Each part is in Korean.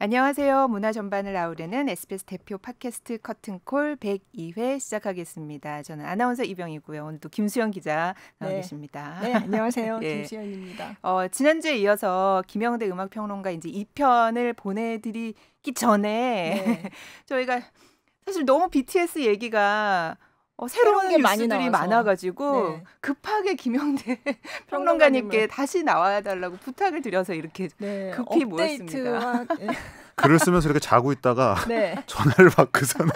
안녕하세요. 문화 전반을 아우르는 SBS 대표 팟캐스트 커튼콜 102회 시작하겠습니다. 저는 아나운서 이병이고요. 오늘도 김수현 기자 나와 네. 계십니다. 네, 안녕하세요. 네. 예. 김수현입니다. 어, 지난주에 이어서 김영대 음악 평론가 이제 2편을 보내 드리기 전에 네. 저희가 사실 너무 BTS 얘기가 어, 새로운, 새로운 게 많이 들이 많아가지고 네. 급하게 김영대 평론가님께 다시 나와달라고 부탁을 드려서 이렇게 네, 급히 모였습니다. 글을 네. 쓰면서 이렇게 자고 있다가 네. 전화를 받고서는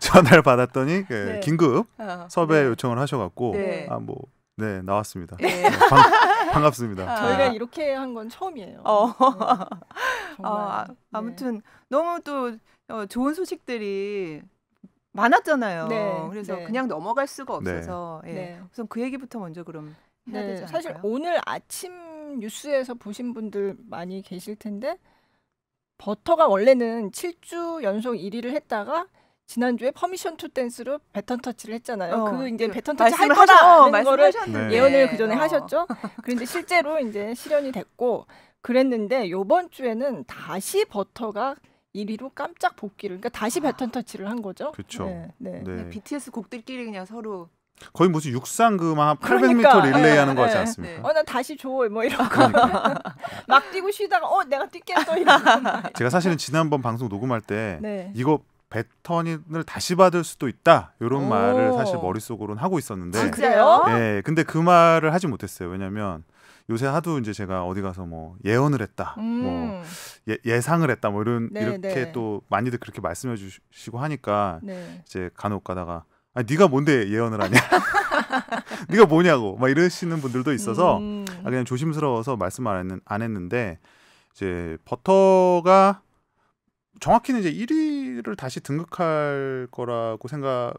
전화를 받았더니 그 네. 긴급 어, 섭외 요청을 하셔갖고 아 뭐 네 나왔습니다. 네. 방, 반갑습니다. 아, 저희가 이렇게 한 건 처음이에요. 어. 네, 정말. 아, 아무튼 네. 너무 또 어, 좋은 소식들이 많았잖아요. 네, 그래서 네. 그냥 넘어갈 수가 네. 없어서 예. 네. 예. 우선 그 얘기부터 먼저 그럼 네. 해야 되지 않을까요? 사실 오늘 아침 뉴스에서 보신 분들 많이 계실 텐데 버터가 원래는 7주 연속 1위를 했다가 지난주에 퍼미션 투 댄스로 배턴 터치를 했잖아요. 어, 그 이제 배턴 터치 할 거라는 어, 거를 네. 예언을 그 전에 어. 하셨죠. 그런데 실제로 이제 실현이 됐고 그랬는데 요번 주에는 다시 버터가 1위로 깜짝 복귀를 그러니까 다시 배턴 아. 터치를 한 거죠. 그렇죠. 네, 네. 네. BTS 곡들끼리 그냥 서로 거의 무슨 육상 그막 그러니까, 800m 릴레이 하는 거 같지 네. 않습니까? 어, 난 다시 줘. 뭐 이런 거. 그러니까. 막 뛰고 쉬다가 어, 내가 뛰겠어. 제가 사실은 지난번 방송 녹음할 때 네. 이거 배턴을 다시 받을 수도 있다 이런 말을 사실 머릿속으로는 하고 있었는데 진짜요? 예, 근데 그 말을 하지 못했어요 왜냐면 요새 하도 이제 제가 어디 가서 뭐 예언을 했다, 뭐 음. 뭐 예, 상을 했다, 뭐 이런 네, 이렇게 네. 또 많이들 그렇게 말씀해 주시고 하니까 네. 이제 간혹 가다가 아니 네가 뭔데 예언을 하냐? 네가 뭐냐고 막 이러시는 분들도 있어서 음, 음. 아, 그냥 조심스러워서 말씀 안, 했는, 안 했는데 이제 버터가 정확히는 이제 1위를 다시 등극할 거라고 생각을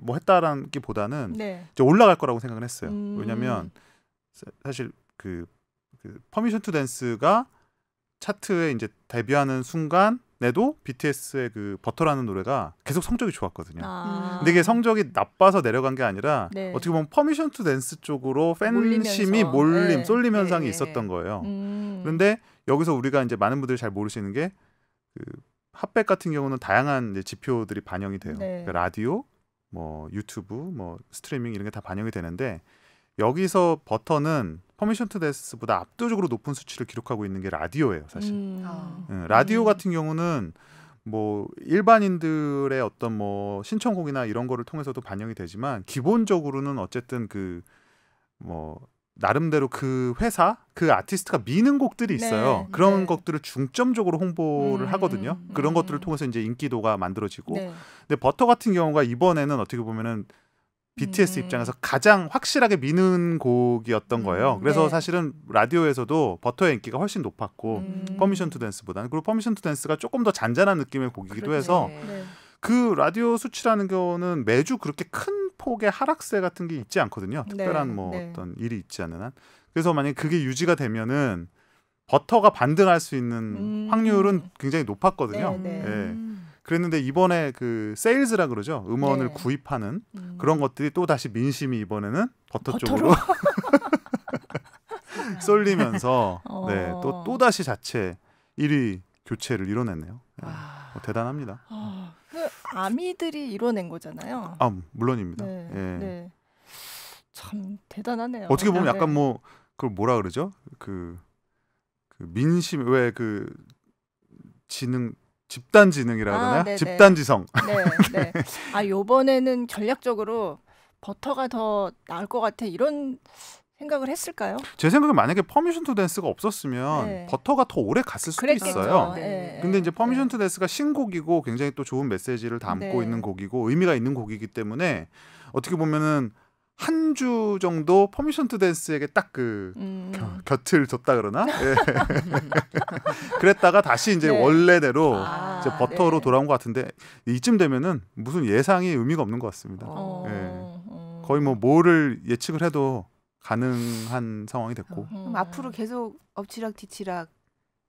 뭐 했다라는 게보다는 네. 이제 올라갈 거라고 생각을 했어요. 음. 왜냐하면 사실 그, 그 퍼미션 투 댄스가 차트에 이제 데뷔하는 순간 내도 BTS의 그 버터라는 노래가 계속 성적이 좋았거든요. 아. 근데 이게 성적이 나빠서 내려간 게 아니라 네. 어떻게 보면 퍼미션 투 댄스 쪽으로 팬심이 몰림 네. 쏠림 현상이 네, 네, 네. 있었던 거예요. 음. 그런데 여기서 우리가 이제 많은 분들이 잘 모르시는 게그 핫백 같은 경우는 다양한 이제 지표들이 반영이 돼요. 네. 그러니까 라디오, 뭐 유튜브, 뭐 스트리밍 이런 게 다 반영이 되는데 여기서 버터는 퍼미션트 데스보다 압도적으로 높은 수치를 기록하고 있는 게 라디오예요, 사실. 음. 아. 예, 음, 라디오 같은 경우는 뭐 일반인들의 어떤 뭐 신청곡이나 이런 거를 통해서도 반영이 되지만 기본적으로는 어쨌든 그 뭐 나름대로 그 회사 그 아티스트가 미는 곡들이 네. 있어요. 네, 그런 네. 것들을 중점적으로 홍보를 음, 하거든요. 그런 음. 것들을 통해서 이제 인기도가 만들어지고. 네. 근데 버터 같은 경우가 이번에는 어떻게 보면은 BTS 음. 입장에서 가장 확실하게 미는 곡이었던 음. 거예요. 그래서 네. 사실은 라디오에서도 버터의 인기가 훨씬 높았고 음. 퍼미션 투 댄스보다는 그리고 퍼미션 투 댄스가 조금 더 잔잔한 느낌의 곡이기도 그렇네. 해서 네. 네. 그 라디오 수치라는 거는 매주 그렇게 큰 폭의 하락세 같은 게 있지 않거든요. 네. 특별한 뭐 네. 뭐 어떤 일이 있지 않는 한. 그래서 만약에 그게 유지가 되면은 버터가 반등할 수 있는 음. 확률은 굉장히 높았거든요. 네. 네. 예. 그랬는데 이번에 그 세일즈라 그러죠. 음원을 네. 구입하는 음. 그런 것들이 또 다시 민심이 이번에는 버터 쪽으로 쏠리면서 어. 네, 또, 또 다시 자체 1위 교체를 이뤄냈네요. 네. 어, 대단합니다. 어. 그 아미들이 이뤄낸 거잖아요. 아, 물론입니다. 네. 예. 네. 참 대단하네요. 어떻게 보면 약간 뭐 그걸 뭐라 그러죠? 그, 그 민심 왜그 지능 집단 지능이라 아, 그러나 네, 네. 집단 지성. 네, 네. 아 요번에는 전략적으로 버터가 더 나을 것 같아 이런 생각을 했을까요? 제 생각에 만약에 퍼미션 투 댄스가 없었으면 네. 버터가 더 오래 갔을 수도 그랬겠죠. 있어요. 네. 근데 이제 퍼미션 네. 투 댄스가 신곡이고 굉장히 또 좋은 메시지를 담고 네. 있는 곡이고 의미가 있는 곡이기 때문에 어떻게 보면은 한주 정도 퍼미션 투 댄스에게 딱그 음. 곁을 줬다 그러나 예. 그랬다가 다시 이제 네. 원래대로 아, 이제 버터로 네. 돌아온 것 같은데 이쯤 되면은 무슨 예상이 의미가 없는 것 같습니다. 어. 예. 어. 거의 뭐 뭐를 예측을 해도 가능한 상황이 됐고 음. 그럼 앞으로 계속 엎치락 뒤치락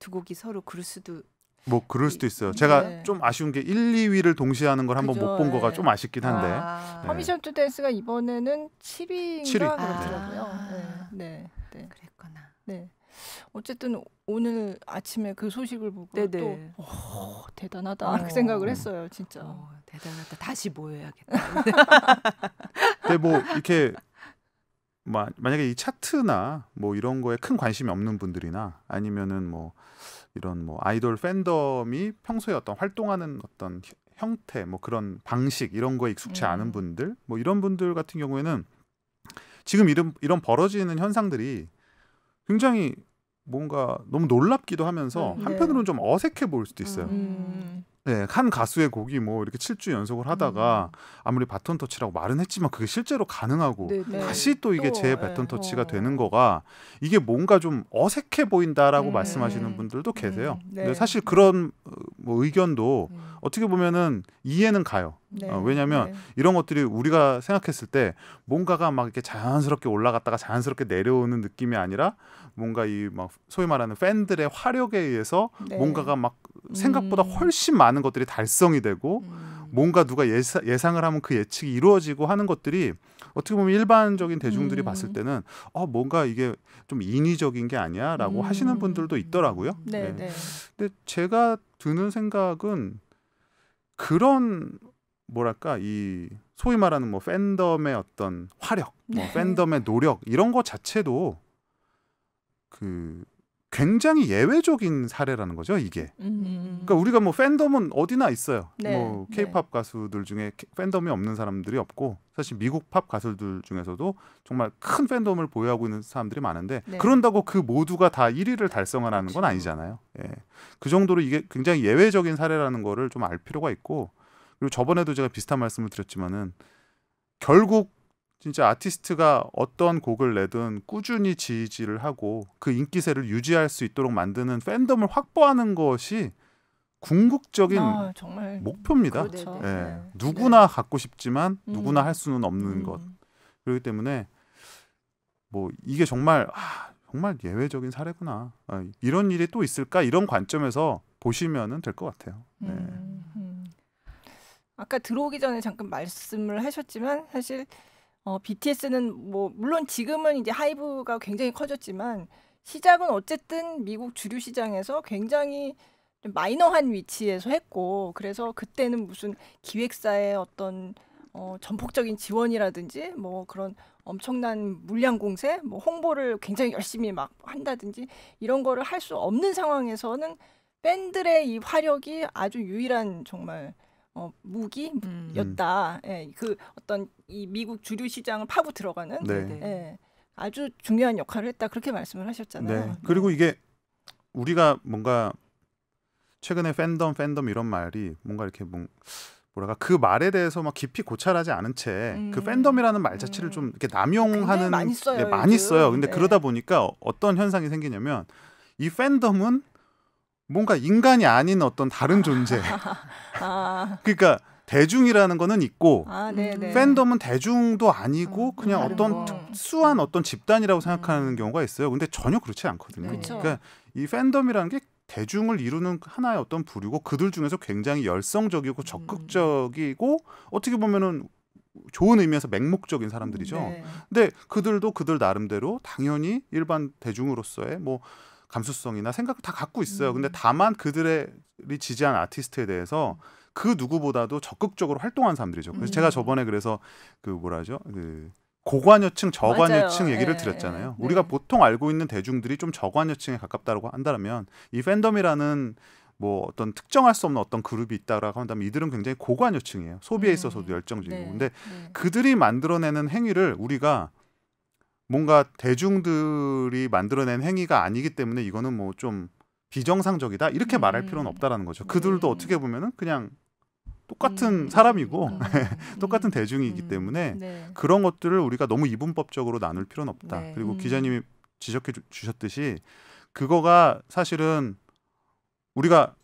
두 곡이 서로 그럴 수도 뭐 그럴 수도 있어요. 제가 네. 좀 아쉬운 게 1, 2위를 동시에 하는 걸 한번 못 본 거가 좀 네. 아쉽긴 한데. 아. 네. 퍼미션 투 댄스가 이번에는 7위인가 7위. 아. 그렇더라고요. 아. 네. 네. 그랬구나. 네. 어쨌든 오늘 아침에 그 소식을 보고 네네. 또 오, 네. 어, 대단하다 어. 그 생각을 했어요, 진짜. 어, 대단하다. 다시 모여야겠다. 근데 뭐 이렇게 만약에 이 차트나 뭐 이런 거에 큰 관심이 없는 분들이나 아니면은 뭐 이런 뭐 아이돌 팬덤이 평소에 어떤 활동하는 어떤 형태 뭐 그런 방식 이런 거에 익숙치 음. 않은 분들 뭐 이런 분들 같은 경우에는 지금 이런 이런 벌어지는 현상들이 굉장히 뭔가 너무 놀랍기도 하면서 음. 네. 한편으로는 좀 어색해 보일 수도 있어요. 음. 네, 한 가수의 곡이 뭐 이렇게 7주 연속을 하다가 음. 아무리 바톤 터치라고 말은 했지만 그게 실제로 가능하고 네네. 네. 다시 또 이게 제 네. 바톤 터치가 어. 되는 거가 이게 뭔가 좀 어색해 보인다라고 음. 말씀하시는 분들도 음. 계세요. 음. 네. 근데 사실 그런 어, 뭐 의견도 음. 어떻게 보면은 이해는 가요. 네. 어, 왜냐하면 네. 이런 것들이 우리가 생각했을 때 뭔가가 막 이렇게 자연스럽게 올라갔다가 자연스럽게 내려오는 느낌이 아니라 뭔가 이 막 소위 말하는 팬들의 화력에 의해서 네. 뭔가가 막 음. 생각보다 훨씬 많은 것들이 달성이 되고 음. 뭔가 누가 예사, 예상을 하면 그 예측이 이루어지고 하는 것들이 어떻게 보면 일반적인 대중들이 음. 봤을 때는 어 뭔가 이게 좀 인위적인 게 아니야라고 음. 하시는 분들도 있더라고요. 네, 네. 네. 근데 제가 드는 생각은 그런 뭐랄까 이 소위 말하는 뭐 팬덤의 어떤 화력, 뭐 네. 팬덤의 노력 이런 것 자체도 그 굉장히 예외적인 사례라는 거죠 이게. 음, 음, 음. 그러니까 우리가 뭐 팬덤은 어디나 있어요. 네. 뭐 K-팝 네. 가수들 중에 팬덤이 없는 사람들이 없고 사실 미국 팝 가수들 중에서도 정말 큰 팬덤을 보유하고 있는 사람들이 많은데 네. 그런다고 그 모두가 다 1위를 달성하는 라건 그렇죠. 아니잖아요. 예. 그 정도로 이게 굉장히 예외적인 사례라는 거를 좀 알 필요가 있고 그리고 저번에도 제가 비슷한 말씀을 드렸지만은 결국 진짜 아티스트가 어떤 곡을 내든 꾸준히 지지를 하고 그 인기세를 유지할 수 있도록 만드는 팬덤을 확보하는 것이 궁극적인 아, 목표입니다. 그렇죠. 네. 네. 예, 네. 누구나 네. 갖고 싶지만 음. 누구나 할 수는 없는 음. 것. 그렇기 때문에 뭐 이게 정말 아, 정말 예외적인 사례구나. 아, 이런 일이 또 있을까? 이런 관점에서 보시면될 것 같아요. 네. 음. 아까 들어오기 전에 잠깐 말씀을 하셨지만 사실 어, BTS는 뭐 물론 지금은 이제 하이브가 굉장히 커졌지만 시작은 어쨌든 미국 주류 시장에서 굉장히 좀 마이너한 위치에서 했고 그래서 그때는 무슨 기획사의 어떤 어, 전폭적인 지원이라든지 뭐 그런 엄청난 물량 공세, 뭐 홍보를 굉장히 열심히 막 한다든지 이런 거를 할 수 없는 상황에서는 밴들의 이 화력이 아주 유일한 정말 어, 무기였다. 음. 예, 그 어떤 이 미국 주류 시장을 파고 들어가는 네. 네. 예, 아주 중요한 역할을 했다. 그렇게 말씀을 하셨잖아요. 네. 네. 그리고 이게 우리가 뭔가 최근에 팬덤 팬덤 이런 말이 뭔가 이렇게 뭔 뭐랄까 그 말에 대해서 막 깊이 고찰하지 않은 채그 음. 팬덤이라는 말 자체를 음. 좀 이렇게 남용하는 많이 써요. 네, 많이 써요. 근데 네. 그러다 보니까 어떤 현상이 생기냐면 이 팬덤은 뭔가 인간이 아닌 어떤 다른 존재. 아. 그러니까 대중이라는 거는 있고 아, 네, 네. 팬덤은 대중도 아니고 음, 그냥 어떤 거. 특수한 어떤 집단이라고 생각하는 음. 경우가 있어요. 근데 전혀 그렇지 않거든요. 그쵸. 그러니까 이 팬덤이라는 게 대중을 이루는 하나의 어떤 부류고 그들 중에서 굉장히 열성적이고 음. 적극적이고 음. 어떻게 보면은 좋은 의미에서 맹목적인 사람들이죠. 네. 근데 그들도 그들 나름대로 당연히 일반 대중으로서의 뭐 감수성이나 생각을 다 갖고 있어요. 음. 근데 다만 그들이 지지한 아티스트에 대해서 그 누구보다도 적극적으로 활동한 사람들이죠. 그래서 음. 제가 저번에 그래서 그 뭐라 하죠? 그 고관여층, 저관여층 맞아요. 얘기를 네, 드렸잖아요. 네. 우리가 보통 알고 있는 대중들이 좀 저관여층에 가깝다고 한다면 이 팬덤이라는 뭐 어떤 특정할 수 없는 어떤 그룹이 있다라고 한다면 이들은 굉장히 고관여층이에요. 소비에 음. 있어서도 열정적이고. 네. 근데 네. 그들이 만들어내는 행위를 우리가 뭔가 대중들이 만들어낸 행위가 아니기 때문에 이거는 뭐 좀 비정상적이다 이렇게 음. 말할 필요는 없다라는 거죠. 그들도 네. 어떻게 보면은 그냥 똑같은 음, 사람이고 똑같은 대중이기 음, 때문에 네. 그런 것들을 우리가 너무 이분법적으로 나눌 필요는 없다. 네. 그리고 기자님이 지적해 주, 주셨듯이 그거가 사실은 우리가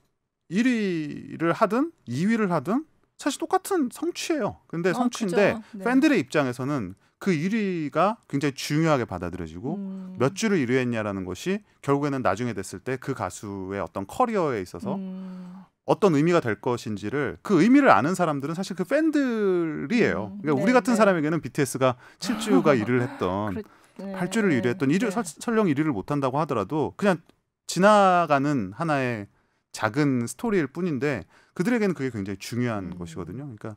1위를 하든 2위를 하든 사실 똑같은 성취예요. 근데 어, 성취인데 네. 팬들의 입장에서는 그 1위가 굉장히 중요하게 받아들여지고 음. 몇 주를 1위 했냐라는 것이 결국에는 나중에 됐을 때 그 가수의 어떤 커리어에 있어서 음. 어떤 의미가 될 것인지를 그 의미를 아는 사람들은 사실 그 팬들이에요. 음. 그러니까 네, 우리 같은 네. 사람에게는 BTS가 7주가 1위를 했던 그렇... 네. 8주를 1위 했던 1위, 네. 설령 1위를 못한다고 하더라도 그냥 지나가는 하나의 작은 스토리일 뿐인데 그들에게는 그게 굉장히 중요한 음. 것이거든요. 그러니까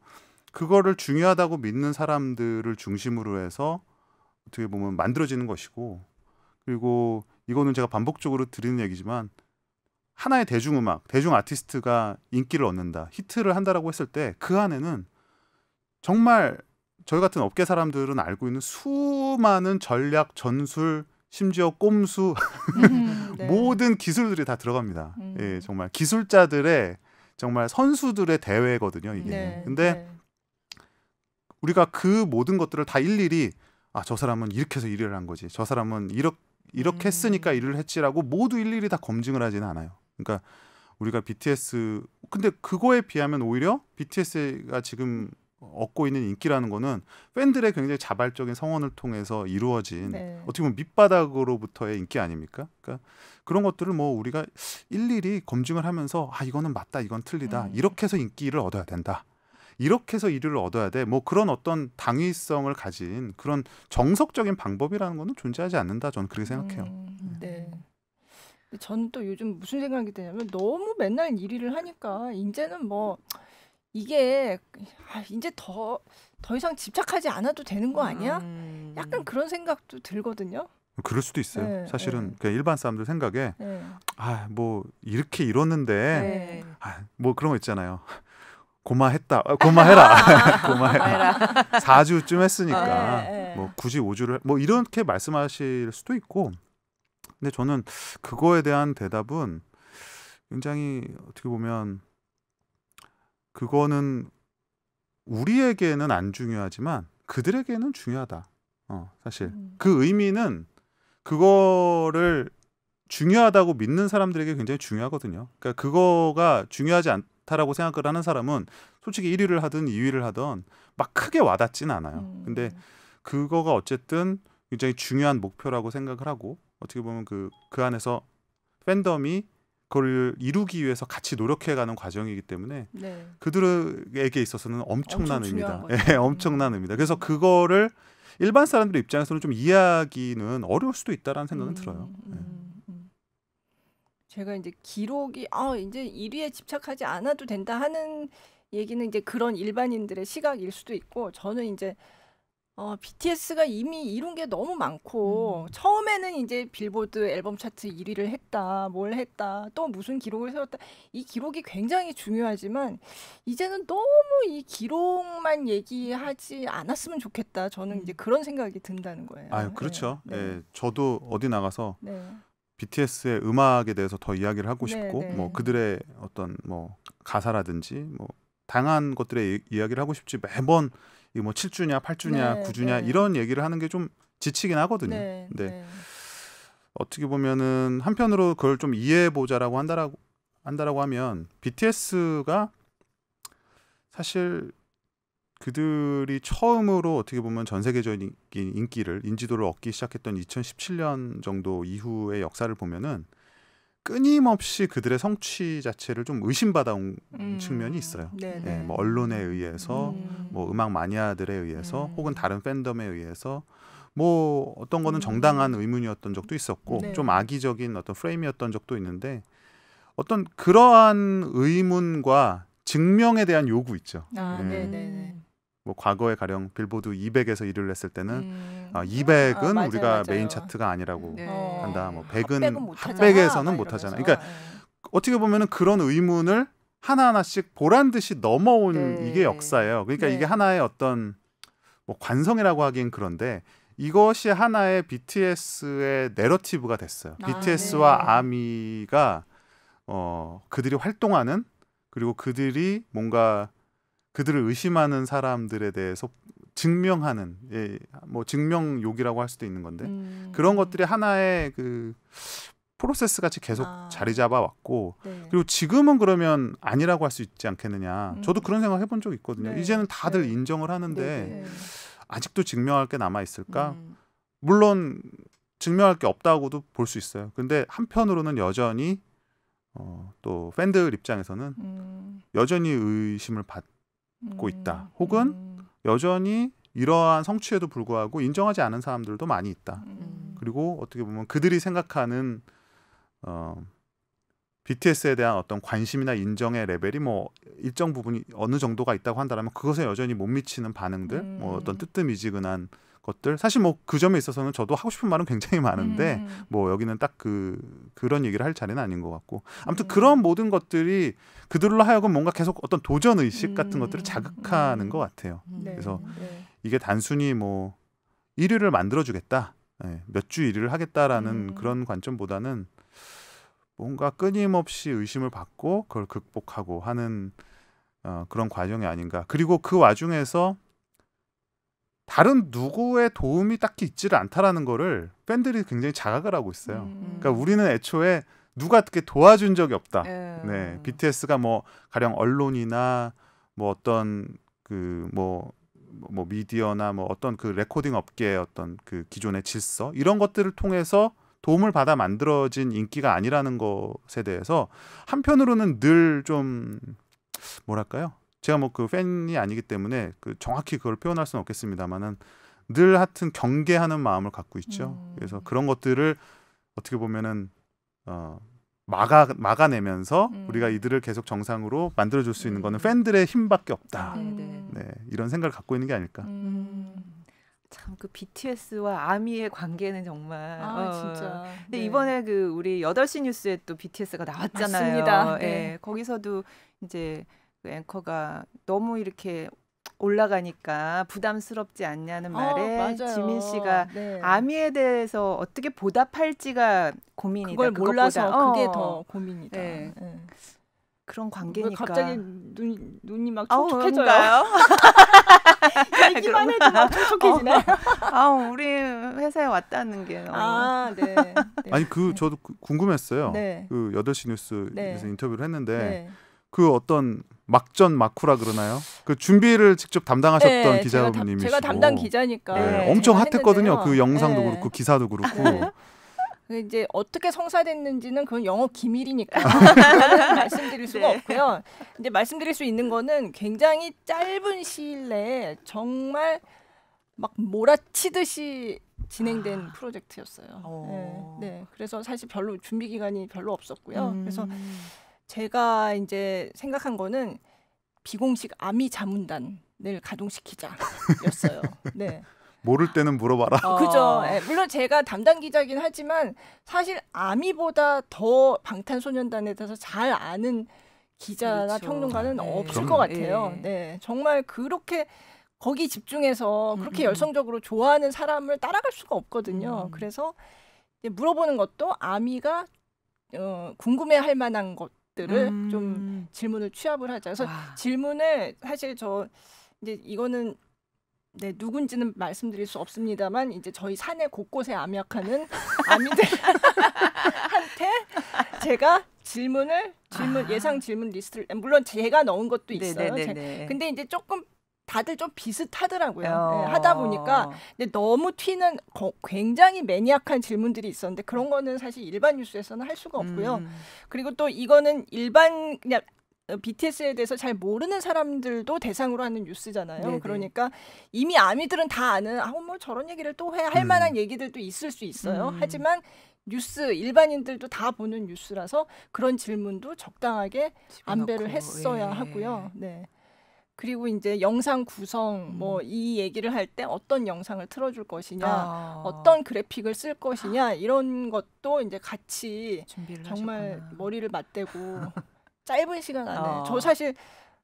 그거를 중요하다고 믿는 사람들을 중심으로 해서 어떻게 보면 만들어지는 것이고 그리고 이거는 제가 반복적으로 드리는 얘기지만 하나의 대중음악, 대중 아티스트가 인기를 얻는다, 히트를 한다라고 했을 때 그 안에는 정말 저희 같은 업계 사람들은 알고 있는 수많은 전략, 전술, 심지어 꼼수 음, 네. 모든 기술들이 다 들어갑니다. 음. 예, 정말 기술자들의 정말 선수들의 대회거든요, 이게. 네, 근데 네. 우리가 그 모든 것들을 다 일일이 아 저 사람은 이렇게 해서 일을 한 거지 저 사람은 이렇게 이렇게 음. 했으니까 일을 했지라고 모두 일일이 다 검증을 하지는 않아요. 그러니까 우리가 BTS 근데 그거에 비하면 오히려 BTS가 지금 얻고 있는 인기라는 거는 팬들의 굉장히 자발적인 성원을 통해서 이루어진 네. 어떻게 보면 밑바닥으로부터의 인기 아닙니까? 그러니까 그런 것들을 뭐 우리가 일일이 검증을 하면서 아 이거는 맞다 이건 틀리다 음. 이렇게 해서 인기를 얻어야 된다. 이렇게 해서 이를 얻어야 돼. 뭐 그런 어떤 당위성을 가진 그런 정석적인 방법이라는 거는 존재하지 않는다. 저는 그렇게 생각해요. 음, 네. 네. 저는 또 요즘 무슨 생각이 드냐면 너무 맨날 1위를 하니까 이제는 뭐 이게 아, 이제 더 더 이상 집착하지 않아도 되는 거 아니야? 음. 약간 그런 생각도 들거든요. 그럴 수도 있어요. 네, 사실은 네. 그냥 일반 사람들 생각에 네. 아뭐 이렇게 이뤘는데 네. 아뭐 그런 거 있잖아요. 고마했다. 어, 고마해라. 고마해라. 4주쯤 했으니까 네, 네. 뭐 굳이 5주를 뭐 이렇게 말씀하실 수도 있고 근데 저는 그거에 대한 대답은 굉장히 어떻게 보면 그거는 우리에게는 안 중요하지만 그들에게는 중요하다. 어, 사실 음. 그 의미는 그거를 중요하다고 믿는 사람들에게 굉장히 중요하거든요. 그러니까 그거가 중요하지 않 좋다라고 생각을 하는 사람은 솔직히 1위를 하든 2위를 하든 막 크게 와닿진 않아요. 음. 근데 그거가 어쨌든 굉장히 중요한 목표라고 생각을 하고 어떻게 보면 그그 그 안에서 팬덤이 그걸 이루기 위해서 같이 노력해가는 과정이기 때문에 네. 그들에게 있어서는 엄청난 엄청 의미다. 예, 엄청난 의미다. 그래서 음. 그거를 일반 사람들 입장에서는 좀 이해하기는 어려울 수도 있다라는 생각은 음, 들어요. 음. 예. 음. 제가 이제 기록이 아 이제 1위에 집착하지 않아도 된다 하는 얘기는 이제 그런 일반인들의 시각일 수도 있고 저는 이제 어, BTS가 이미 이룬 게 너무 많고 음. 처음에는 이제 빌보드 앨범 차트 1위를 했다, 뭘 했다, 또 무슨 기록을 세웠다. 이 기록이 굉장히 중요하지만 이제는 너무 이 기록만 얘기하지 않았으면 좋겠다. 저는 이제 음. 그런 생각이 든다는 거예요. 아, 그렇죠. 네. 예, 네. 저도 어디 나가서 네. BTS의 음악에 대해서 더 이야기를 하고 네, 싶고 네네. 뭐 그들의 어떤 뭐 가사라든지 뭐 당한 것들의 이, 야기를 하고 싶지 매번 이뭐 7주냐 8주냐 네, 9주냐 네. 이런 얘기를 하는 게 좀 지치긴 하거든요. 네, 근데 네. 어떻게 보면은 한편으로 그걸 좀 이해해 보자라고 한다라고 한다라고 하면 BTS가 사실 그들이 처음으로 어떻게 보면 전 세계적인 인기를 인지도를 얻기 시작했던 2017년 정도 이후의 역사를 보면은 끊임없이 그들의 성취 자체를 좀 의심받아온 음. 측면이 있어요. 네뭐 네, 네. 언론에 의해서, 음. 뭐 음악 마니아들에 의해서, 음. 혹은 다른 팬덤에 의해서, 뭐 어떤 거는 음. 정당한 의문이었던 적도 있었고, 네. 좀 악의적인 어떤 프레임이었던 적도 있는데, 어떤 그러한 의문과 증명에 대한 요구 있죠. 아, 예. 네. 네네 뭐 과거에 가령 빌보드 200에서 일을 했을 때는 음. 아, 200은 아, 우리가 맞아요. 메인 차트가 아니라고 네. 한다. 뭐 100은 아, 핫백에서는 못 하잖아. 아, 그러니까 네. 어떻게 보면은 그런 의문을 하나하나씩 보란 듯이 넘어온 네. 이게 역사예요. 그러니까 네. 이게 하나의 어떤 뭐 관성이라고 하긴 그런데 이것이 하나의 BTS의 내러티브가 됐어요. 아, BTS와 네. 아미가 어 그들이 활동하는 그리고 그들이 뭔가 그들을 의심하는 사람들에 대해서 증명하는 예, 뭐 증명욕이라고 할 수도 있는 건데 음. 그런 것들이 하나의 그 프로세스 같이 계속 아. 자리 잡아 왔고 네. 그리고 지금은 그러면 아니라고 할 수 있지 않겠느냐 음. 저도 그런 생각 해본 적 있거든요 네. 이제는 다들 네. 인정을 하는데 네, 네. 아직도 증명할 게 남아 있을까 음. 물론 증명할 게 없다고도 볼 수 있어요 근데 한편으로는 여전히 어, 또 팬들 입장에서는 음. 여전히 의심을 받고 음. 있다. 혹은 음. 여전히 이러한 성취에도 불구하고 인정하지 않은 사람들도 많이 있다. 음. 그리고 어떻게 보면 그들이 생각하는 어, BTS에 대한 어떤 관심이나 인정의 레벨이 뭐 일정 부분이 어느 정도가 있다고 한다면 그것에 여전히 못 미치는 반응들, 뭐 어떤 뜨뜻미지근한 것들 사실 뭐그 점에 있어서는 저도 하고 싶은 말은 굉장히 많은데 음. 뭐 여기는 딱 그 그런 얘기를 할 자리는 아닌 것 같고 아무튼 음. 그런 모든 것들이 그들로 하여금 뭔가 계속 어떤 도전 의식 같은 음. 것들을 자극하는 음. 것 같아요. 음. 네. 그래서 네. 이게 단순히 뭐 1위를 만들어주겠다, 네, 예, 몇주 1위를 하겠다라는 그런 관점보다는 뭔가 끊임없이 의심을 받고 그걸 극복하고 하는 어, 그런 과정이 아닌가. 그리고 그 와중에서 다른 누구의 도움이 딱히 있지를 않다라는 거를 팬들이 굉장히 자각을 하고 있어요. 음. 그러니까 우리는 애초에 누가 어떻게 도와준 적이 없다. 음. 네, BTS가 뭐 가령 언론이나 뭐 어떤 그뭐뭐 뭐 미디어나 뭐 어떤 그 레코딩 업계의 어떤 그 기존의 질서 이런 것들을 통해서 도움을 받아 만들어진 인기가 아니라는 것에 대해서 한편으로는 늘 좀 뭐랄까요 제가 뭐 그 팬이 아니기 때문에 그 정확히 그걸 표현할 수는 없겠습니다만은 늘 하여튼 경계하는 마음을 갖고 있죠. 음. 그래서 그런 것들을 어떻게 보면은 어 막아 막아내면서 음. 우리가 이들을 계속 정상으로 만들어 줄 수 있는 거는 음. 팬들의 힘밖에 없다. 음. 네, 이런 생각을 갖고 있는 게 아닐까. 음. 음. 참그 BTS와 아미의 관계는 정말 아 어. 진짜. 근데 네. 이번에 그 우리 8시 뉴스에 또 BTS가 나왔잖아요. 맞습니다. 예, 네. 예. 거기서도 이제 그 앵커가 너무 이렇게 올라가니까 부담스럽지 않냐는 아, 말에 아, 지민 씨가 네. 아미에 대해서 어떻게 보답할지가 고민이다. 그걸 몰라서 어. 그게 더 고민이다. 네. 네. 그런 관계니까 갑자기 눈, 눈이 막 촉촉해져요. 얘기만 해도 막 촉촉해지네. 어, 아, 우리 회사에 왔다는 게. 어. 아, 네. 네. 아니 그 네. 저도 궁금했어요. 네. 그 8시 뉴스에서 네. 인터뷰를 했는데 네. 그 어떤 막전 막후라 그러나요? 그 준비를 직접 담당하셨던 네, 기자님이시고 제가, 담당 기자니까 네, 엄청 핫했거든요. 그 영상도 네. 그렇고 기사도 그렇고. 그 이제 어떻게 성사됐는지는 그건 영업 기밀이니까 말씀드릴 수가 네. 없고요. 이제 말씀드릴 수 있는 거는 굉장히 짧은 시일 내에 정말 막 몰아치듯이 진행된 아. 프로젝트였어요. 어. 네. 네, 그래서 사실 별로 준비 기간이 별로 없었고요. 음. 그래서 제가 이제 생각한 거는 비공식 아미 자문단을 가동시키자였어요. 네. 모를 때는 물어봐라. 어, 그죠. 네, 물론 제가 담당 기자긴 하지만 사실 아미보다 더 방탄소년단에 대해서 잘 아는 기자나 그렇죠. 평론가는 네. 없을 것 같아요. 네. 네. 정말 그렇게 거기 집중해서 그렇게 음 열성적으로 좋아하는 사람을 따라갈 수가 없거든요. 음. 그래서 물어보는 것도 아미가 어, 궁금해할 만한 것 것들을 음. 좀 질문을 취합을 하자. 그래서 와. 질문에 사실 저 이제 이거는 네, 누군지는 말씀드릴 수 없습니다만 이제 저희 산의 곳곳에 암약하는 아미들한테 제가 질문을 질문 아. 예상 질문 리스트를 물론 제가 넣은 것도 있어요. 제, 근데 이제 조금 다들 좀 비슷하더라고요. 네, 하다 보니까 근데 너무 튀는 거, 굉장히 매니악한 질문들이 있었는데 그런 거는 사실 일반 뉴스에서는 할 수가 없고요. 음. 그리고 또 이거는 일반 그냥 BTS에 대해서 잘 모르는 사람들도 대상으로 하는 뉴스잖아요. 네네. 그러니까 이미 아미들은 다 아는 아우 뭐 저런 얘기를 또해할 음. 만한 얘기들도 있을 수 있어요. 음. 하지만 뉴스 일반인들도 다 보는 뉴스라서 그런 질문도 적당하게 집어넣고, 안배를 했어야 예. 하고요. 네. 그리고 이제 영상 구성 음. 뭐이 얘기를 할 때 어떤 영상을 틀어줄 것이냐, 아. 어떤 그래픽을 쓸 것이냐 이런 것도 이제 같이 정말 하셨구나. 머리를 맞대고 짧은 시간 안에 아. 저 사실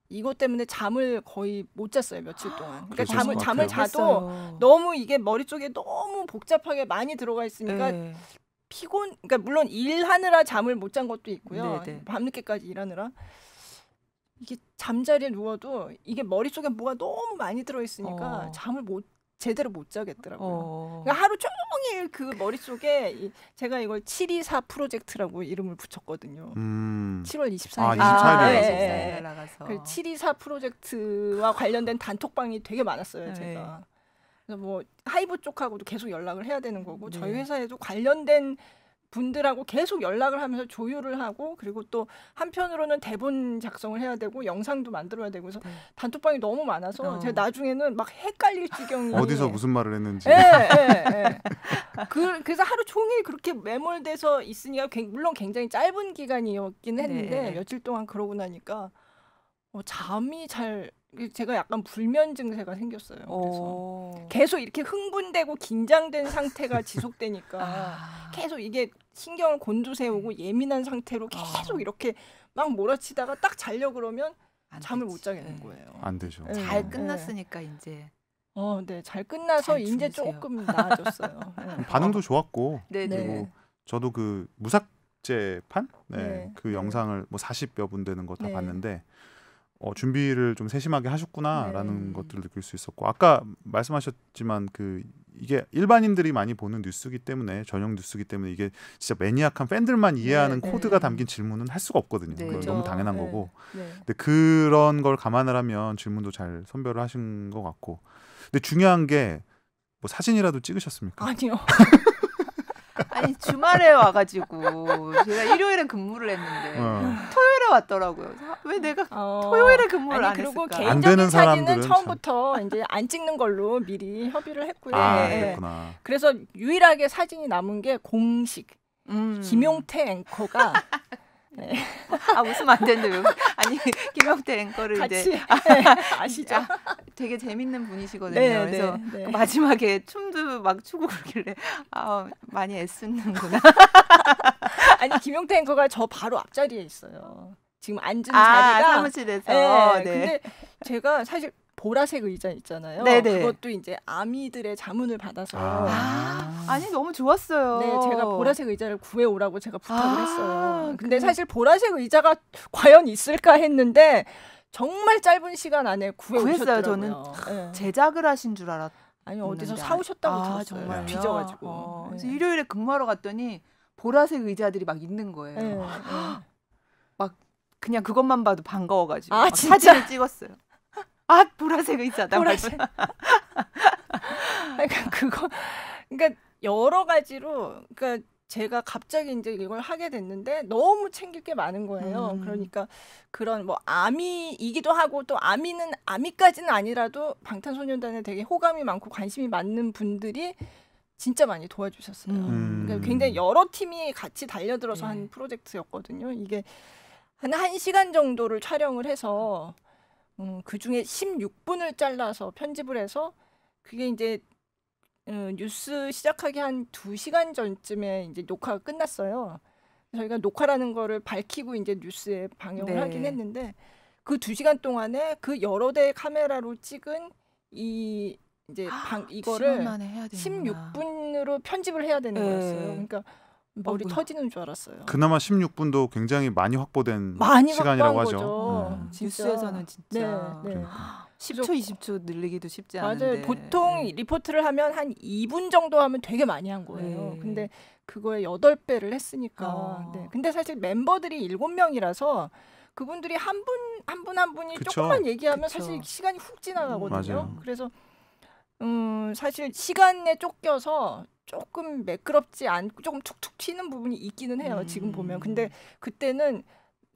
이것 때문에 잠을 거의 못 잤어요 며칠 아, 동안. 그러니까 잠을 잠을 자도 했어요. 너무 이게 머릿 속에 너무 복잡하게 많이 들어가 있으니까 네. 피곤. 그러니까 물론 일하느라 잠을 못 잔 것도 있고요. 네, 네. 밤늦게까지 일하느라. 이게 잠자리에 누워도 이게 머릿속에 뭐가 너무 많이 들어있으니까 어. 잠을 못 제대로 못 자겠더라고요. 어. 그러니까 하루 종일 그 머릿속에 이, 제가 이걸 724 프로젝트라고 이름을 붙였거든요. 음. 7월 24일. 아, 24일에 아, 네. 예, 나그724 예, 예. 프로젝트와 관련된 단톡방이 되게 많았어요, 네. 제가. 그래서 뭐 하이브 쪽하고도 계속 연락을 해야 되는 거고 네. 저희 회사에도 관련된 분들하고 계속 연락을 하면서 조율을 하고 그리고 또 한편으로는 대본 작성을 해야 되고 영상도 만들어야 되고 그래서 네. 단톡방이 너무 많아서 어. 제가 나중에는 막 헷갈릴 지경이 어디서 무슨 말을 했는지 예, 예, 예. 그, 래서 하루 종일 그렇게 매몰돼서 있으니까 물론 굉장히 짧은 기간이었긴 했는데 네. 며칠 동안 그러고 나니까 어, 잠이 잘 제가 약간 불면 증세가 생겼어요. 그래서 오. 어. 계속 이렇게 흥분되고 긴장된 상태가 지속되니까 아. 계속 이게 신경을 곤두세우고 음. 예민한 상태로 계속 아. 이렇게 막 몰아치다가 딱 자려 그러면 잠을 되지. 못자게되는 네. 거예요. 안 되죠. 네. 잘 네. 끝났으니까 네. 이제. 어, 네, 잘 끝나서 잘 이제 조금 나아졌어요. 네. 음, 반응도 좋았고 네네. 네. 그리고 저도 그 무삭제판 네, 그 영상을 뭐 40여 분 되는 거 다 봤는데. 어, 준비를 좀 세심하게 하셨구나라는 네. 것들을 느낄 수 있었고 아까 말씀하셨지만 그 이게 일반인들이 많이 보는 뉴스기 때문에 전용 뉴스기 때문에 이게 진짜 매니악한 팬들만 이해하는 네, 네. 코드가 네. 담긴 질문은 할 수가 없거든요. 네, 그렇죠. 너무 당연한 거고. 네, 네. 근데 그런 걸 감안을 하면 질문도 잘 선별을 하신 것 같고. 근데 중요한 게 뭐 사진이라도 찍으셨습니까? 아니요. 아니 주말에 와가지고 제가 일요일에 근무를 했는데 어. 토요일에 왔더라고요. 아, 왜 내가 어. 토요일에 근무를 아니, 안 그리고 했을까? 개인적인 사진은 처음부터 참. 이제 안 찍는 걸로 미리 협의를 했고요. 아, 네. 그래서 유일하게 사진이 남은 게 공식 음. 김용태 앵커가 네. 아 웃으면 안 되는데 왜 아니 김영태 앵커를 같이 이제 아, 네, 시죠 아, 되게 재밌는 분이시거든요. 네, 네 그래서 네, 네. 마지막에 춤도 막 추고 그러길래 아 많이 애쓰는구나. 아니 김용태 앵커가 저 바로 앞자리에 있어요. 지금 앉은 아, 자리가 사무실에서. 네, 네. 근데 제가 사실 보라색 의자 있잖아요. 네네. 네. 그것도 이제 아미들의 자문을 받아서. 아. 아. 니 너무 좋았어요. 네, 제가 보라색 의자를 구해 오라고 제가 부탁을 아. 했어요. 근데 그래. 사실 보라색 의자가 과연 있을까 했는데 정말 짧은 시간 안에 구했어요 저는 아, 네. 제작을 하신 줄 알았. 아니 어디서 아, 사오셨다고 아, 들었어요. 정말요? 뒤져가지고. 어, 네. 그래서 일요일에 근무하러 갔더니 보라색 의자들이 막 있는 거예요. 네, 네. 막 그냥 그것만 봐도 반가워가지고 아, 사진을 찍었어요. 아 보라색 의자다. 보라색. 그러니까 그거 그러니까 여러 가지로 그러니까 제가 갑자기 이제 이걸 하게 됐는데 너무 챙길 게 많은 거예요. 음. 그러니까 그런 뭐 아미이기도 하고 또 아미는 아미까지는 아니라도 방탄소년단에 되게 호감이 많고 관심이 많은 분들이 진짜 많이 도와주셨어요. 음. 그러니까 굉장히 여러 팀이 같이 달려들어서 네. 한 프로젝트였거든요. 이게 한 1시간 정도를 촬영을 해서 음, 어, 그 중에 16분을 잘라서 편집을 해서 그게 이제 음, 뉴스 시작하기 한2시간 전쯤에 이제 녹화가 끝났어요. 저희가 녹화라는 거를 밝히고 이제 뉴스에 방영을 네. 하긴 했는데 그2시간 동안에 그 여러 대의 카메라로 찍은 이 이제 아, 방 아, 이거를 16분으로 편집을 해야 되는 네. 거였어요. 그러니까 머리 어구야. 터지는 줄 알았어요. 그나마 16분도 굉장히 많이 확보된 많이 시간이라고 하죠. 네. 뉴스에서는 진짜. 네, 네. 그러니까. 10초 20초 늘리기도 쉽지 않은데. 맞아요. 보통 네. 리포트를 하면 한 2분 정도 하면 되게 많이 한 거예요. 네. 근데 그거에 8배를 했으니까. 아. 네. 근데 사실 멤버들이 7명이라서 그분들이 한 분 한 분한 한 분, 이 그쵸. 조금만 얘기하면 그쵸. 사실 시간이 훅 지나가거든요. 맞 그래서 음, 사실 시간에 쫓겨서 조금 매끄럽지 않고 조금 툭툭 튀는 부분이 있기는 해요. 음. 지금 보면. 근데 음. 그때는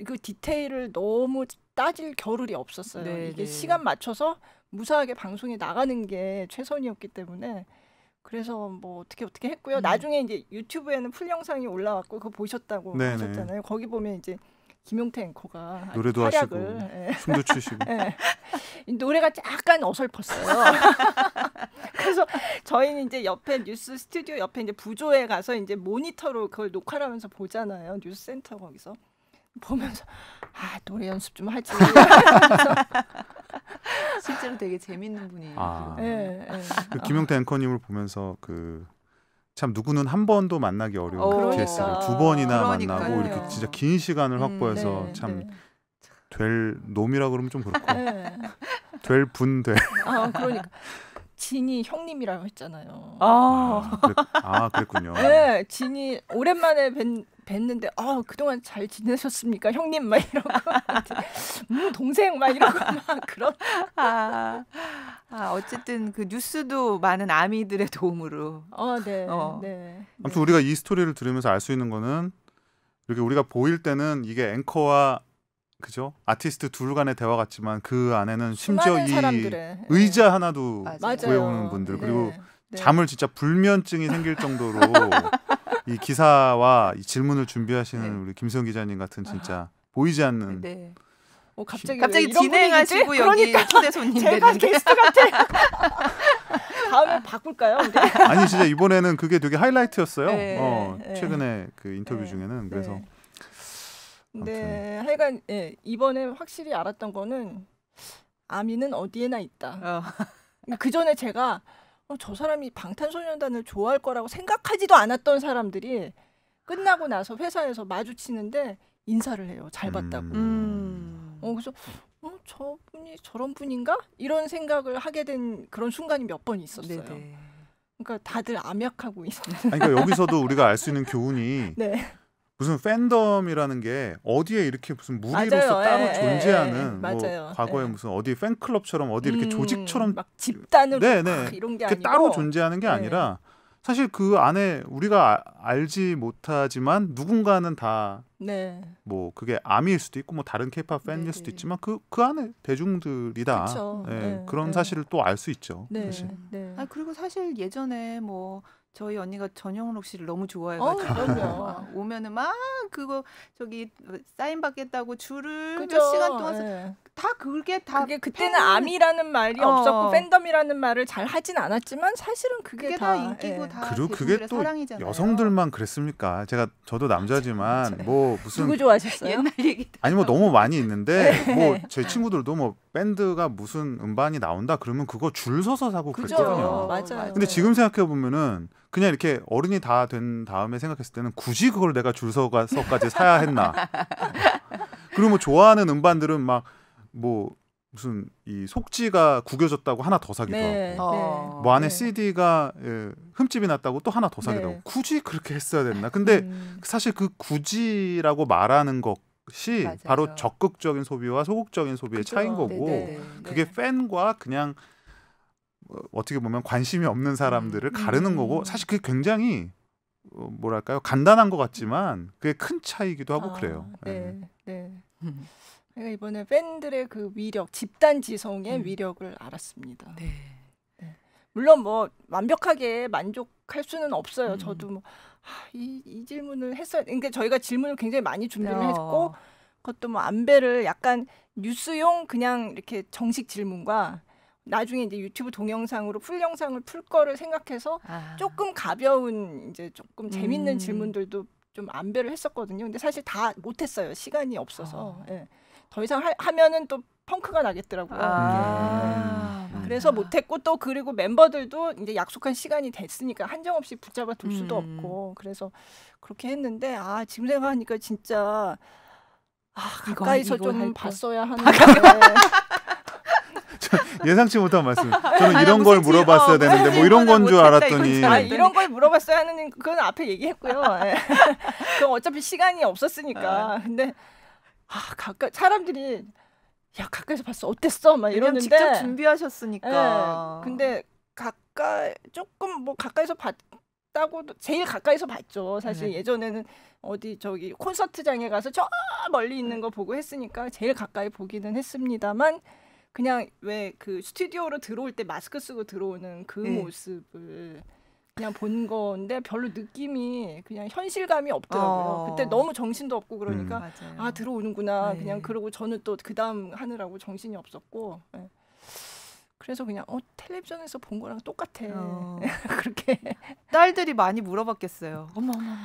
그 디테일을 너무 따질 겨를이 없었어요. 네네. 이게 네. 시간 맞춰서 무사하게 방송에 나가는 게 최선이었기 때문에 그래서 뭐 어떻게 어떻게 했고요. 음. 나중에 이제 유튜브에는 풀 영상이 올라왔고 그거 보셨다고 네네. 네. 하셨잖아요. 거기 보면 이제 김용태 앵커가 노래도 활약을, 하시고 예. 춤도 추시고 예. 노래가 약간 어설펐어요. 그래서 저희는 이제 옆에 뉴스 스튜디오 옆에 이제 부조에 가서 이제 모니터로 그걸 녹화하면서 보잖아요. 뉴스 센터 거기서. 보면서 아 노래 연습 좀할지 실제로 되게 재밌는 분이에요. 아. 네, 네. 그 김용태 앵커님을 보면서 그. 참 누구는 한 번도 만나기 어려운 그 케이스를 그러니까. 두 번이나 그러니까요. 만나고 이렇게 진짜 긴 시간을 음, 확보해서 음, 네, 참될 네. 놈이라 그러면 좀 그렇고 네. 예. 될분 될. 아 그러니까 진이 형님이라고 했잖아요. 아, 아, 그랬, 아 그랬군요. 네, 진이 오랜만에 뵌 뵀는데 아 그동안 잘 지내셨습니까 형님 막 이러고 음 동생 막 이러고 막 그런 아, 아 어쨌든 그 뉴스도 많은 아미들의 도움으로 어네 어. 네. 아무튼 네. 우리가 이 스토리를 들으면서 알 수 있는 거는 이렇게 우리가 보일 때는 이게 앵커와 그죠? 아티스트 둘 간의 대화 같지만 그 안에는 심지어 이 사람들의. 예. 의자 하나도 맞아요. 구해오는 분들 네. 그리고 네. 네. 잠을 진짜 불면증이 생길 정도로 이 기사와 이 질문을 준비하시는 네. 우리 김수영 기자님 같은 아. 진짜 보이지 않는 네. 어, 갑자기, 갑자기 진행하시고 여기 그러 그러니까 초대 손님 제가 되 게스트 같아. 다음에 바꿀까요? 아니 진짜 이번에는 그게 되게 하이라이트였어요. 네, 어, 네. 최근에 그 인터뷰 네, 중에는 네. 그래서. 네, 하여간 예, 이번에 확실히 알았던 거는 아미는 어디에나 있다. 어. 그 전에 제가 어, 저 사람이 방탄소년단을 좋아할 거라고 생각하지도 않았던 사람들이 끝나고 나서 회사에서 마주치는데 인사를 해요. 잘 봤다고. 음. 음. 어, 그래서 어, 저분이 저런 분인가? 이런 생각을 하게 된 그런 순간이 몇 번 있었어요. 네네. 그러니까 다들 암약하고 있었는 그러니까 여기서도 우리가 알 수 있는 교훈이 네. 무슨 팬덤이라는 게 어디에 이렇게 무슨 무리로서 따로 예, 존재하는 예, 예. 뭐 과거에 예. 무슨 어디 팬클럽처럼 어디 이렇게 음, 조직처럼 막 집단으로 네네. 네. 이런 게 아니고 따로 존재하는 게 예. 아니라 사실 그 안에 우리가 아, 알지 못하지만 누군가는 다뭐 네. 뭐 그게 아미일 수도 있고 뭐 다른 케이팝 팬일 네 수도 있지만 그그 그 안에 대중들이다 네, 네. 그런 네. 사실을 또 알 수 있죠. 네, 사실. 아 그리고 사실 예전에 뭐 저희 언니가 전영록 씨를 너무 좋아해가지고 어, 오면은 막 그거 저기 사인 받겠다고 줄을 그죠. 몇 시간 동안 네. 다 그게 다 그게 그때는 팬... 암이라는 말이 어. 없었고 팬덤이라는 말을 잘 하진 않았지만 사실은 그게, 그게 다, 다, 인기고 예. 다 그리고 그게 또 사랑이잖아요. 여성들만 그랬습니까? 제가 저도 남자지만 뭐 무슨 누구 좋아하셨어요? 옛날 얘기 아니 뭐 너무 많이 있는데 네. 뭐제 친구들도 뭐 밴드가 무슨 음반이 나온다 그러면 그거 줄 서서 사고 그랬거든요 맞아요. 근데 지금 생각해 보면은 그냥 이렇게 어른이 다 된 다음에 생각했을 때는 굳이 그걸 내가 줄 서서까지 사야 했나? 그리고 뭐 좋아하는 음반들은 막 뭐 무슨 이 속지가 구겨졌다고 하나 더 사기도 네. 하고 네. 어. 뭐 안에 네. CD가 예, 흠집이 났다고 또 하나 더 사기도 네. 하고 굳이 그렇게 했어야 됐나? 근데 음. 사실 그 굳이라고 말하는 것 것이 맞아요. 바로 적극적인 소비와 소극적인 소비의 그렇 차이인 거고 네네 그게 네. 팬과 그냥 뭐 어떻게 보면 관심이 없는 사람들을 가르는 거고 음. 사실 그게 굉장히 어, 뭐랄까요 간단한 것 같지만 그게 큰 차이기도 하고 아, 그래요. 네, 네. 네. 제가 음. 그러니까 이번에 팬들의 그 위력, 집단 지성의 음. 위력을 알았습니다. 네. 네. 물론 뭐 완벽하게 만족할 수는 없어요. 음. 저도 뭐 이, 이 질문을 했어요. 그러니까 저희가 질문을 굉장히 많이 준비를 어. 했고 그것도 뭐 안배를 약간 뉴스용 그냥 이렇게 정식 질문과 나중에 이제 유튜브 동영상으로 풀 영상을 풀 거를 생각해서 아. 조금 가벼운 이제 조금 재밌는 음. 질문들도 좀 안배를 했었거든요. 근데 사실 다 못했어요. 시간이 없어서 어. 예. 더 이상 하, 면은또 펑크가 나겠더라고요. 아. 예. 그래서 못했고 또 그리고 멤버들도 이제 약속한 시간이 됐으니까 한정없이 붙잡아 둘 수도 음. 없고 그래서 그렇게 했는데 아 지금 생각하니까 진짜 아 가까이서 이거, 이거 좀 봤어야 하는데. 예상치 못한 말씀. 저는 아, 어, 뭐 이런 걸 물어봤어야 어, 되는데 뭐 이런 건 줄 알았더니 아, 이런 걸 물어봤어야 하는 그건 앞에 얘기했고요. 예. 그럼 어차피 시간이 없었으니까. 아. 근데 아, 가까 사람들이 야 가까이서 봤어 어땠어 막 이러는데 직접 준비하셨으니까. 네. 근데 가까이 조금 뭐 가까이서 봤다고 도 제일 가까이서 봤죠. 사실 네. 예전에는 어디 저기 콘서트장에 가서 저 멀리 있는 네. 거 보고 했으니까 제일 가까이 보기는 했습니다만 그냥 왜 그 스튜디오로 들어올 때 마스크 쓰고 들어오는 그 네. 모습을 그냥 본 건데 별로 느낌이 그냥 현실감이 없더라고요. 어. 그때 너무 정신도 없고 그러니까 음. 아 들어오는구나 네. 그냥 그러고 저는 또 그다음 하느라고 정신이 없었고 네. 그래서 그냥 어 텔레비전에서 본 거랑 똑같아 어. 그렇게 딸들이 많이 물어봤겠어요. 어머 어머 어머.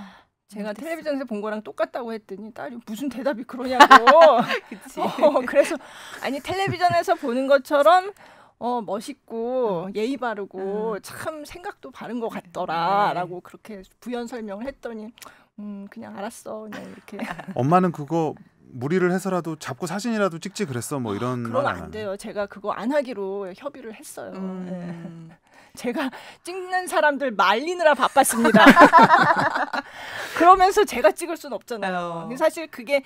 제가 텔레비전에서 본 거랑 똑같다고 했더니 딸이 무슨 대답이 그러냐고. 그치. 어, 그래서 아니 텔레비전에서 보는 것처럼 어 멋있고 음. 예의 바르고 음. 참 생각도 바른 것 네. 같더라라고 네. 그렇게 부연 설명을 했더니 음 그냥 알았어 그냥 이렇게 엄마는 그거 무리를 해서라도 잡고 사진이라도 찍지 그랬어 뭐 아, 이런 아, 그건 안 아. 돼요 제가 그거 안 하기로 협의를 했어요 음. 네. 제가 찍는 사람들 말리느라 바빴습니다 그러면서 제가 찍을 순 없잖아요 어. 사실 그게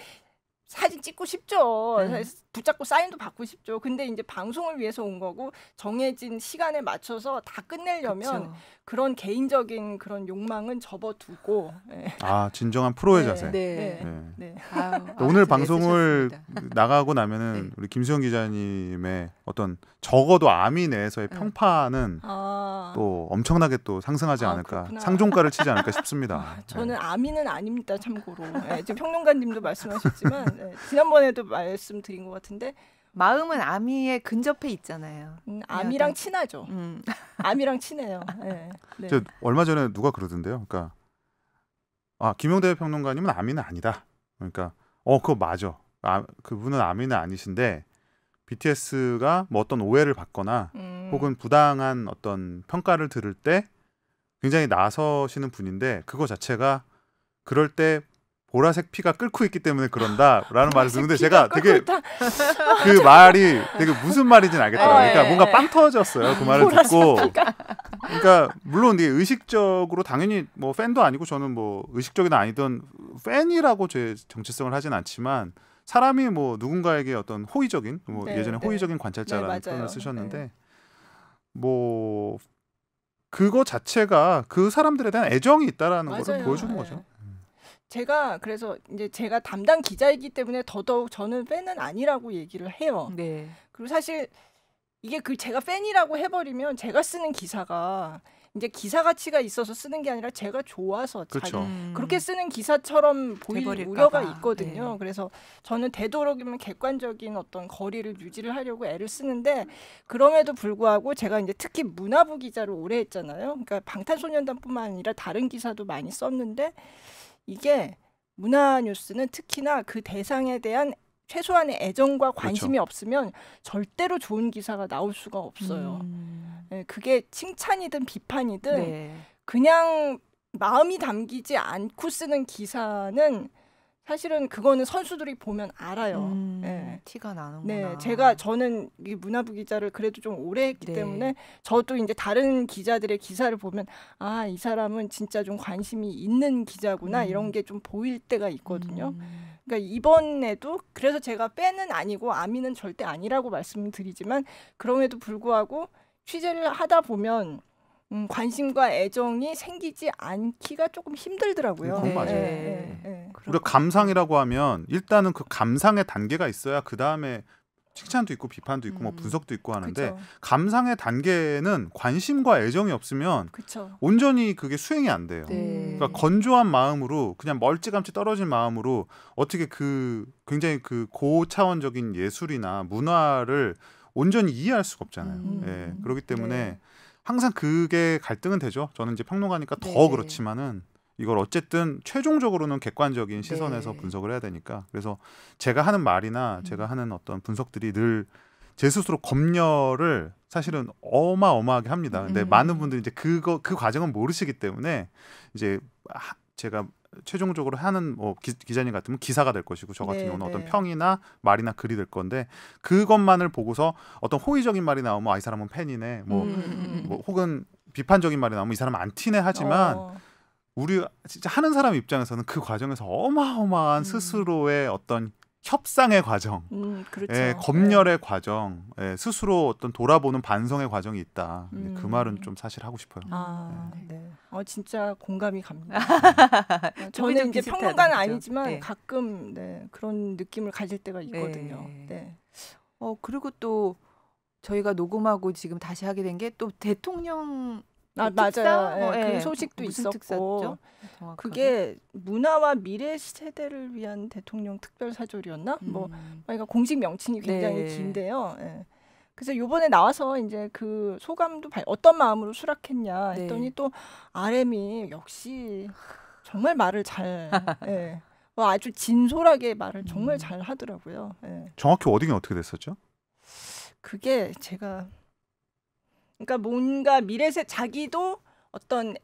사진 찍고 싶죠. 음. 붙잡고 사인도 받고 싶죠. 근데 이제 방송을 위해서 온 거고 정해진 시간에 맞춰서 다 끝내려면 그쵸. 그런 개인적인 그런 욕망은 접어두고. 네. 아 진정한 프로의 네, 자세. 네. 네. 네. 네. 아유, 오늘 방송을 나가고 나면은 우리 김수영 기자님의 어떤 적어도 아미 내에서의 평판은 아. 또 엄청나게 또 상승하지 아, 않을까 그렇구나. 상종가를 치지 않을까 싶습니다. 아, 저는 아미는 아닙니다 참고로. 지금 평론가님도 말씀하셨지만. 네, 지난번에도 말씀드린 것 같은데 마음은 아미에 근접해 있잖아요. 음, 아미랑 친하죠. 음. 아미랑 친해요. 네. 네. 얼마 전에 누가 그러던데요. 그러니까 아 김용대 평론가님은 아미는 아니다. 그러니까 어 그거 맞아. 아, 그분은 아미는 아니신데 BTS가 뭐 어떤 오해를 받거나 음. 혹은 부당한 어떤 평가를 들을 때 굉장히 나서시는 분인데 그거 자체가 그럴 때 보라색 피가 끓고 있기 때문에 그런다라는 말을 듣는데 제가 되게 그 말이 되게 무슨 말인지는 알겠더라고요. 어, 그러니까 예, 뭔가 예. 빵 터졌어요. 그 말을 듣고. 그러니까 물론 이게 의식적으로 당연히 뭐 팬도 아니고 저는 뭐 의식적이든 아니든 팬이라고 제 정체성을 하진 않지만 사람이 뭐 누군가에게 어떤 호의적인 뭐 네, 예전에 네. 호의적인 관찰자라는 네, 표현을 쓰셨는데 네. 뭐 그거 자체가 그 사람들에 대한 애정이 있다라는 맞아 거를 보여주는 거죠. 네. 제가 그래서 이제 제가 담당 기자이기 때문에 더더욱 저는 팬은 아니라고 얘기를 해요. 네. 그리고 사실 이게 그 제가 팬이라고 해버리면 제가 쓰는 기사가 이제 기사 가치가 있어서 쓰는 게 아니라 제가 좋아서 그렇죠. 음. 그렇게 쓰는 기사처럼 보일 우려가 있거든요. 네. 그래서 저는 되도록이면 객관적인 어떤 거리를 유지를 하려고 애를 쓰는데 그럼에도 불구하고 제가 이제 특히 문화부 기자를 오래 했잖아요. 그러니까 방탄소년단뿐만 아니라 다른 기사도 많이 썼는데 이게 문화 뉴스는 특히나 그 대상에 대한 최소한의 애정과 그렇죠. 관심이 그렇죠. 없으면 절대로 좋은 기사가 나올 수가 없어요. 음. 네, 그게 칭찬이든 비판이든 네. 그냥 마음이 담기지 않고 쓰는 기사는 사실은 그거는 선수들이 보면 알아요. 음, 네. 티가 나는구나. 네, 제가 저는 이 문화부 기자를 그래도 좀 오래 했기 네. 때문에 저도 이제 다른 기자들의 기사를 보면 아 이 사람은 진짜 좀 관심이 있는 기자구나 음. 이런 게 좀 보일 때가 있거든요. 음. 그러니까 이번에도 그래서 제가 빼는 아니고 아미는 절대 아니라고 말씀드리지만 그럼에도 불구하고 취재를 하다 보면 음, 관심과 애정이 생기지 않기가 조금 힘들더라고요. 네. 맞아요. 네. 네. 우리가 네. 네. 감상이라고 하면 일단은 그 감상의 단계가 있어야 그 다음에 칭찬도 있고 비판도 있고 뭐 음. 뭐 분석도 있고 하는데 그쵸. 감상의 단계는 관심과 애정이 없으면 그쵸. 온전히 그게 수행이 안 돼요. 네. 그러니까 건조한 마음으로 그냥 멀찌감치 떨어진 마음으로 어떻게 그 굉장히 그 고차원적인 예술이나 문화를 온전히 이해할 수가 없잖아요. 음. 예. 그렇기 때문에 네. 항상 그게 갈등은 되죠. 저는 이제 평론가니까 더 그렇지만은 이걸 어쨌든 최종적으로는 객관적인 시선에서 네. 분석을 해야 되니까 그래서 제가 하는 말이나 음. 제가 하는 어떤 분석들이 늘 제 스스로 검열을 사실은 어마어마하게 합니다. 근데 음. 많은 분들이 이제 그거 그 과정은 모르시기 때문에 이제 제가 최종적으로 하는 뭐 기, 자님 같으면 기사가 될 것이고 저 같은 네, 경우는 어떤 네. 평이나 말이나 글이 될 건데 그것만을 보고서 어떤 호의적인 말이 나오면 아이 사람은 팬이네 뭐, 음, 음, 음. 뭐, 혹은 비판적인 말이 나오면 이 사람 은안 티네 하지만 어. 우리 진짜 하는 사람 입장에서는 그 과정에서 어마어마한 음. 스스로의 어떤 협상의 과정, 음, 그렇죠. 예, 검열의 네. 과정, 예, 스스로 어떤 돌아보는 반성의 과정이 있다. 예, 그 음. 그 말은 좀 사실 하고 싶어요. 아, 예. 네. 네. 어, 진짜 공감이 갑니다. 네. 저는 이제 평론가는 아니지만 네. 가끔 네, 그런 느낌을 가질 때가 있거든요. 네. 네. 어, 그리고 또 저희가 녹음하고 지금 다시 하게 된 게 또 대통령 아, 뭐 맞아요. 네, 그 소식도 있었고 특사죠? 그게 문화와 미래 세대를 위한 대통령 특별 사절이었나? 뭐 음. 뭐 그러니까 공식 명칭이 굉장히 네. 긴데요. 네. 그래서 요번에 나와서 이제 그 소감도 어떤 마음으로 수락했냐 했더니 네. 또 RM이 역시 정말 말을 잘 예. 뭐 아주 진솔하게 말을 정말 음. 잘 하더라고요. 예. 정확히 워딩이 어떻게 됐었죠? 그게 제가 그러니까 뭔가 미래세 자기도 어떤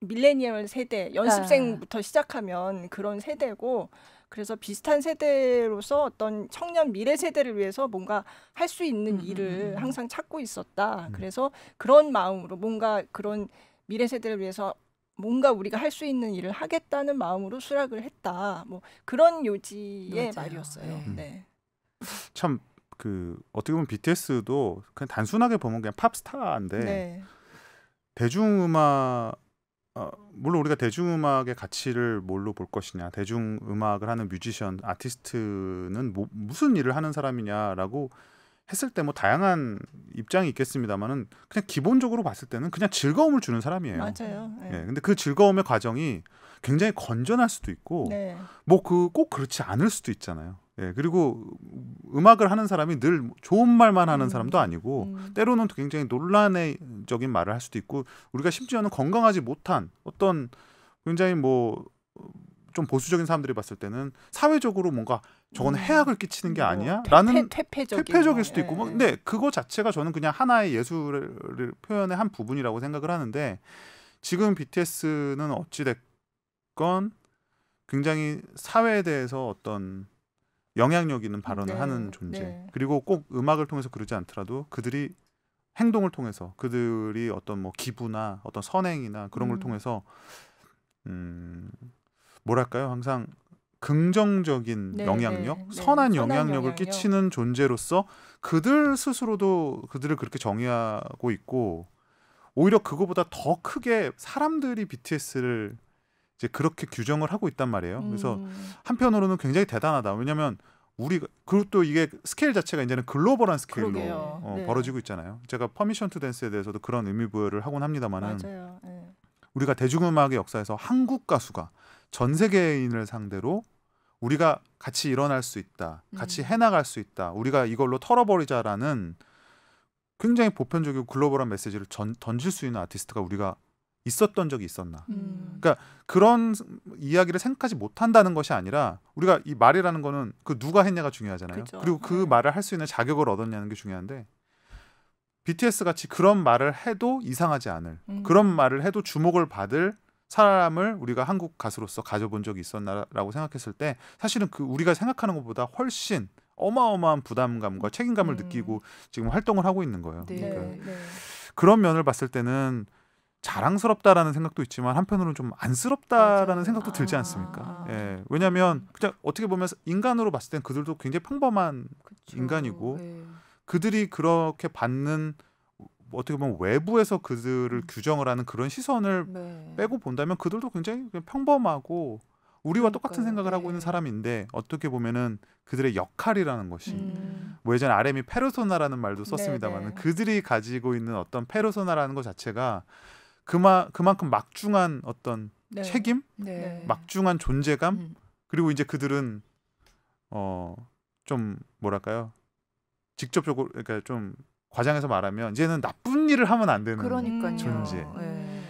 밀레니얼 세대 연습생부터 아. 시작하면 그런 세대고 그래서 비슷한 세대로서 어떤 청년 미래 세대를 위해서 뭔가 할 수 있는 음. 음 일을 음, 음. 항상 찾고 있었다. 음. 그래서 그런 마음으로 뭔가 그런 미래 세대를 위해서 뭔가 우리가 할 수 있는 일을 하겠다는 마음으로 수락을 했다. 뭐 그런 요지의 맞아요. 말이었어요. 네. 음. 참그 어떻게 보면 BTS도 그냥 단순하게 보면 그냥 팝스타인데 네. 대중음악 어, 물론 우리가 대중음악의 가치를 뭘로 볼 것이냐, 대중음악을 하는 뮤지션, 아티스트는 뭐, 무슨 일을 하는 사람이냐라고 했을 때 뭐 다양한 입장이 있겠습니다만은 그냥 기본적으로 봤을 때는 그냥 즐거움을 주는 사람이에요. 맞아요. 네. 예, 근데 그 즐거움의 과정이 굉장히 건전할 수도 있고, 네. 뭐그 꼭 그렇지 않을 수도 있잖아요. 예, 그리고 음악을 하는 사람이 늘 좋은 말만 하는 음. 사람도 아니고 음. 때로는 굉장히 논란적인 말을 할 수도 있고 우리가 심지어는 건강하지 못한 어떤 굉장히 뭐좀 어, 보수적인 사람들이 봤을 때는 사회적으로 뭔가 저건 음. 해악을 끼치는 게 뭐 아니야? 라는 퇴, 폐적일 수도 있고 뭐 예. 근데 그거 자체가 저는 그냥 하나의 예술 을 표현의 한 부분이라고 생각을 하는데 지금 BTS는 어찌 됐건 굉장히 사회에 대해서 어떤 영향력 있는 음, 발언을 네. 하는 존재. 네. 그리고 꼭 음악을 통해서 그러지 않더라도 그들이 행동을 통해서 그들이 어떤 뭐 기부나 어떤 선행이나 그런 음. 걸 통해서 음 뭐랄까요? 항상 긍정적인 네, 영향력, 네, 네. 선한, 선한 영향력을 영향력. 끼치는 존재로서 그들 스스로도 그들을 그렇게 정의하고 있고 오히려 그거보다 더 크게 사람들이 BTS를 이제 그렇게 규정을 하고 있단 말이에요. 그래서 음. 한편으로는 굉장히 대단하다. 왜냐하면 우리가 그리고 또 이게 스케일 자체가 이제는 글로벌한 스케일로 어, 네. 벌어지고 있잖아요. 제가 퍼미션 투 댄스에 대해서도 그런 의미 부여를 하곤 합니다만은 네. 우리가 대중음악의 역사에서 한국 가수가 전 세계인을 상대로 우리가 같이 일어날 수 있다, 같이 음. 해나갈 수 있다, 우리가 이걸로 털어버리자라는 굉장히 보편적이고 글로벌한 메시지를 전, 던질 수 있는 아티스트가 우리가 있었던 적이 있었나. 음. 그러니까 그런 이야기를 생각하지 못한다는 것이 아니라 우리가 이 말이라는 거는 그 누가 했냐가 중요하잖아요. 그쵸. 그리고 그 네. 말을 할 수 있는 자격을 얻었냐는 게 중요한데 BTS 같이 그런 말을 해도 이상하지 않을 음. 그런 말을 해도 주목을 받을 사람을 우리가 한국 가수로서 가져본 적이 있었나라고 생각했을 때 사실은 그 우리가 생각하는 것보다 훨씬 어마어마한 부담감과 책임감을 음. 느끼고 지금 활동을 하고 있는 거예요. 네. 그러니까 네. 그런 면을 봤을 때는 자랑스럽다라는 생각도 있지만 한편으로는 좀 안쓰럽다라는 생각도 들지 아. 않습니까? 아. 예. 왜냐하면 그냥 어떻게 보면 인간으로 봤을 땐 그들도 굉장히 평범한 그쵸. 인간이고 네. 그들이 그렇게 받는 뭐 어떻게 보면 외부에서 그들을 음. 규정을 하는 그런 시선을 네. 빼고 본다면 그들도 굉장히 평범하고 우리와 그러니까요. 똑같은 생각을 네. 하고 있는 네. 사람인데 어떻게 보면은 그들의 역할이라는 것이 음. 뭐 예전 에 RM이 페르소나라는 말도 썼습니다만 네, 네. 그들이 가지고 있는 어떤 페르소나라는 것 자체가 그마, 그만큼 막중한 어떤 네. 책임, 네. 막중한 존재감, 음. 그리고 이제 그들은 어좀 뭐랄까요 직접적으로 그러니까 좀 과장해서 말하면 이제는 나쁜 일을 하면 안 되는 그러니까요. 존재. 음. 네.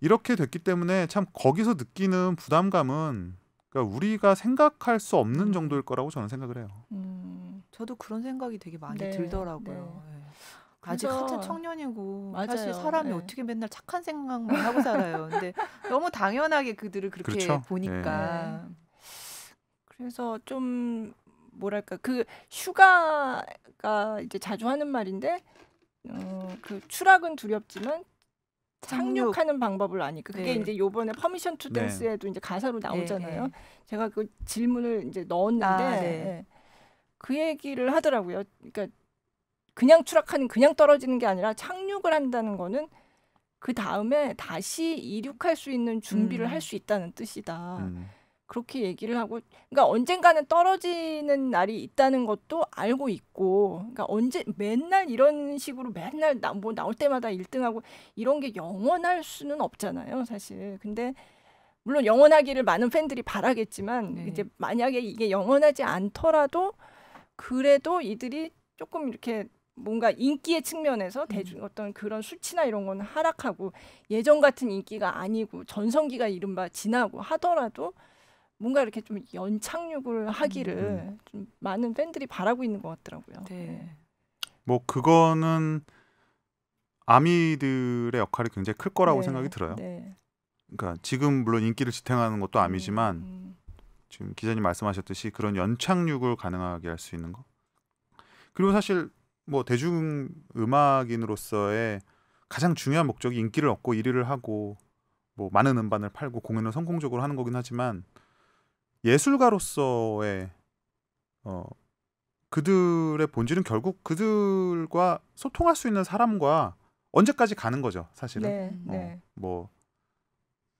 이렇게 됐기 때문에 참 거기서 느끼는 부담감은 그러니까 우리가 생각할 수 없는 음. 정도일 거라고 저는 생각을 해요. 음, 저도 그런 생각이 되게 많이 네. 들더라고요. 네. 네. 아직 하찮 청년이고 맞아요. 사실 사람이 네. 어떻게 맨날 착한 생각만 하고 살아요. 근데 너무 당연하게 그들을 그렇게 그렇죠? 네. 보니까 네. 그래서 좀 뭐랄까 그 슈가가 이제 자주 하는 말인데 어, 그 추락은 두렵지만 착륙하는 방법을 아니까 그게 네. 이제 요번에 퍼미션 투 댄스에도 네. 이제 가사로 네, 나오잖아요. 네. 제가 그 질문을 이제 넣었는데 아, 네. 그 얘기를 하더라고요. 그러니까 그냥 추락하는 그냥 떨어지는 게 아니라 착륙을 한다는 거는 그 다음에 다시 이륙할 수 있는 준비를 음. 할수 있다는 뜻이다. 음. 그렇게 얘기를 하고 그러니까 언젠가는 떨어지는 날이 있다는 것도 알고 있고 그러니까 언제 맨날 이런 식으로 맨날 나, 뭐 나올 때마다 1등하고 이런 게 영원할 수는 없잖아요, 사실. 근데 물론 영원하기를 많은 팬들이 바라겠지만 네. 이제 만약에 이게 영원하지 않더라도 그래도 이들이 조금 이렇게 뭔가 인기의 측면에서 음. 대중 어떤 그런 수치나 이런 건 하락하고 예전 같은 인기가 아니고 전성기가 이른바 지나고 하더라도 뭔가 이렇게 좀 연착륙을 음. 하기를 음. 좀 많은 팬들이 바라고 있는 것 같더라고요. 네. 네. 뭐 그거는 아미들의 역할이 굉장히 클 거라고 네. 생각이 들어요. 네. 그러니까 지금 물론 인기를 지탱하는 것도 음, 아미지만 음. 지금 기자님 말씀하셨듯이 그런 연착륙을 가능하게 할 수 있는 거. 그리고 사실 뭐 대중 음악인으로서의 가장 중요한 목적이 인기를 얻고 1위를 하고 뭐 많은 음반을 팔고 공연을 성공적으로 하는 거긴 하지만 예술가로서의 어 그들의 본질은 결국 그들과 소통할 수 있는 사람과 언제까지 가는 거죠 사실은 네, 어, 네. 어, 뭐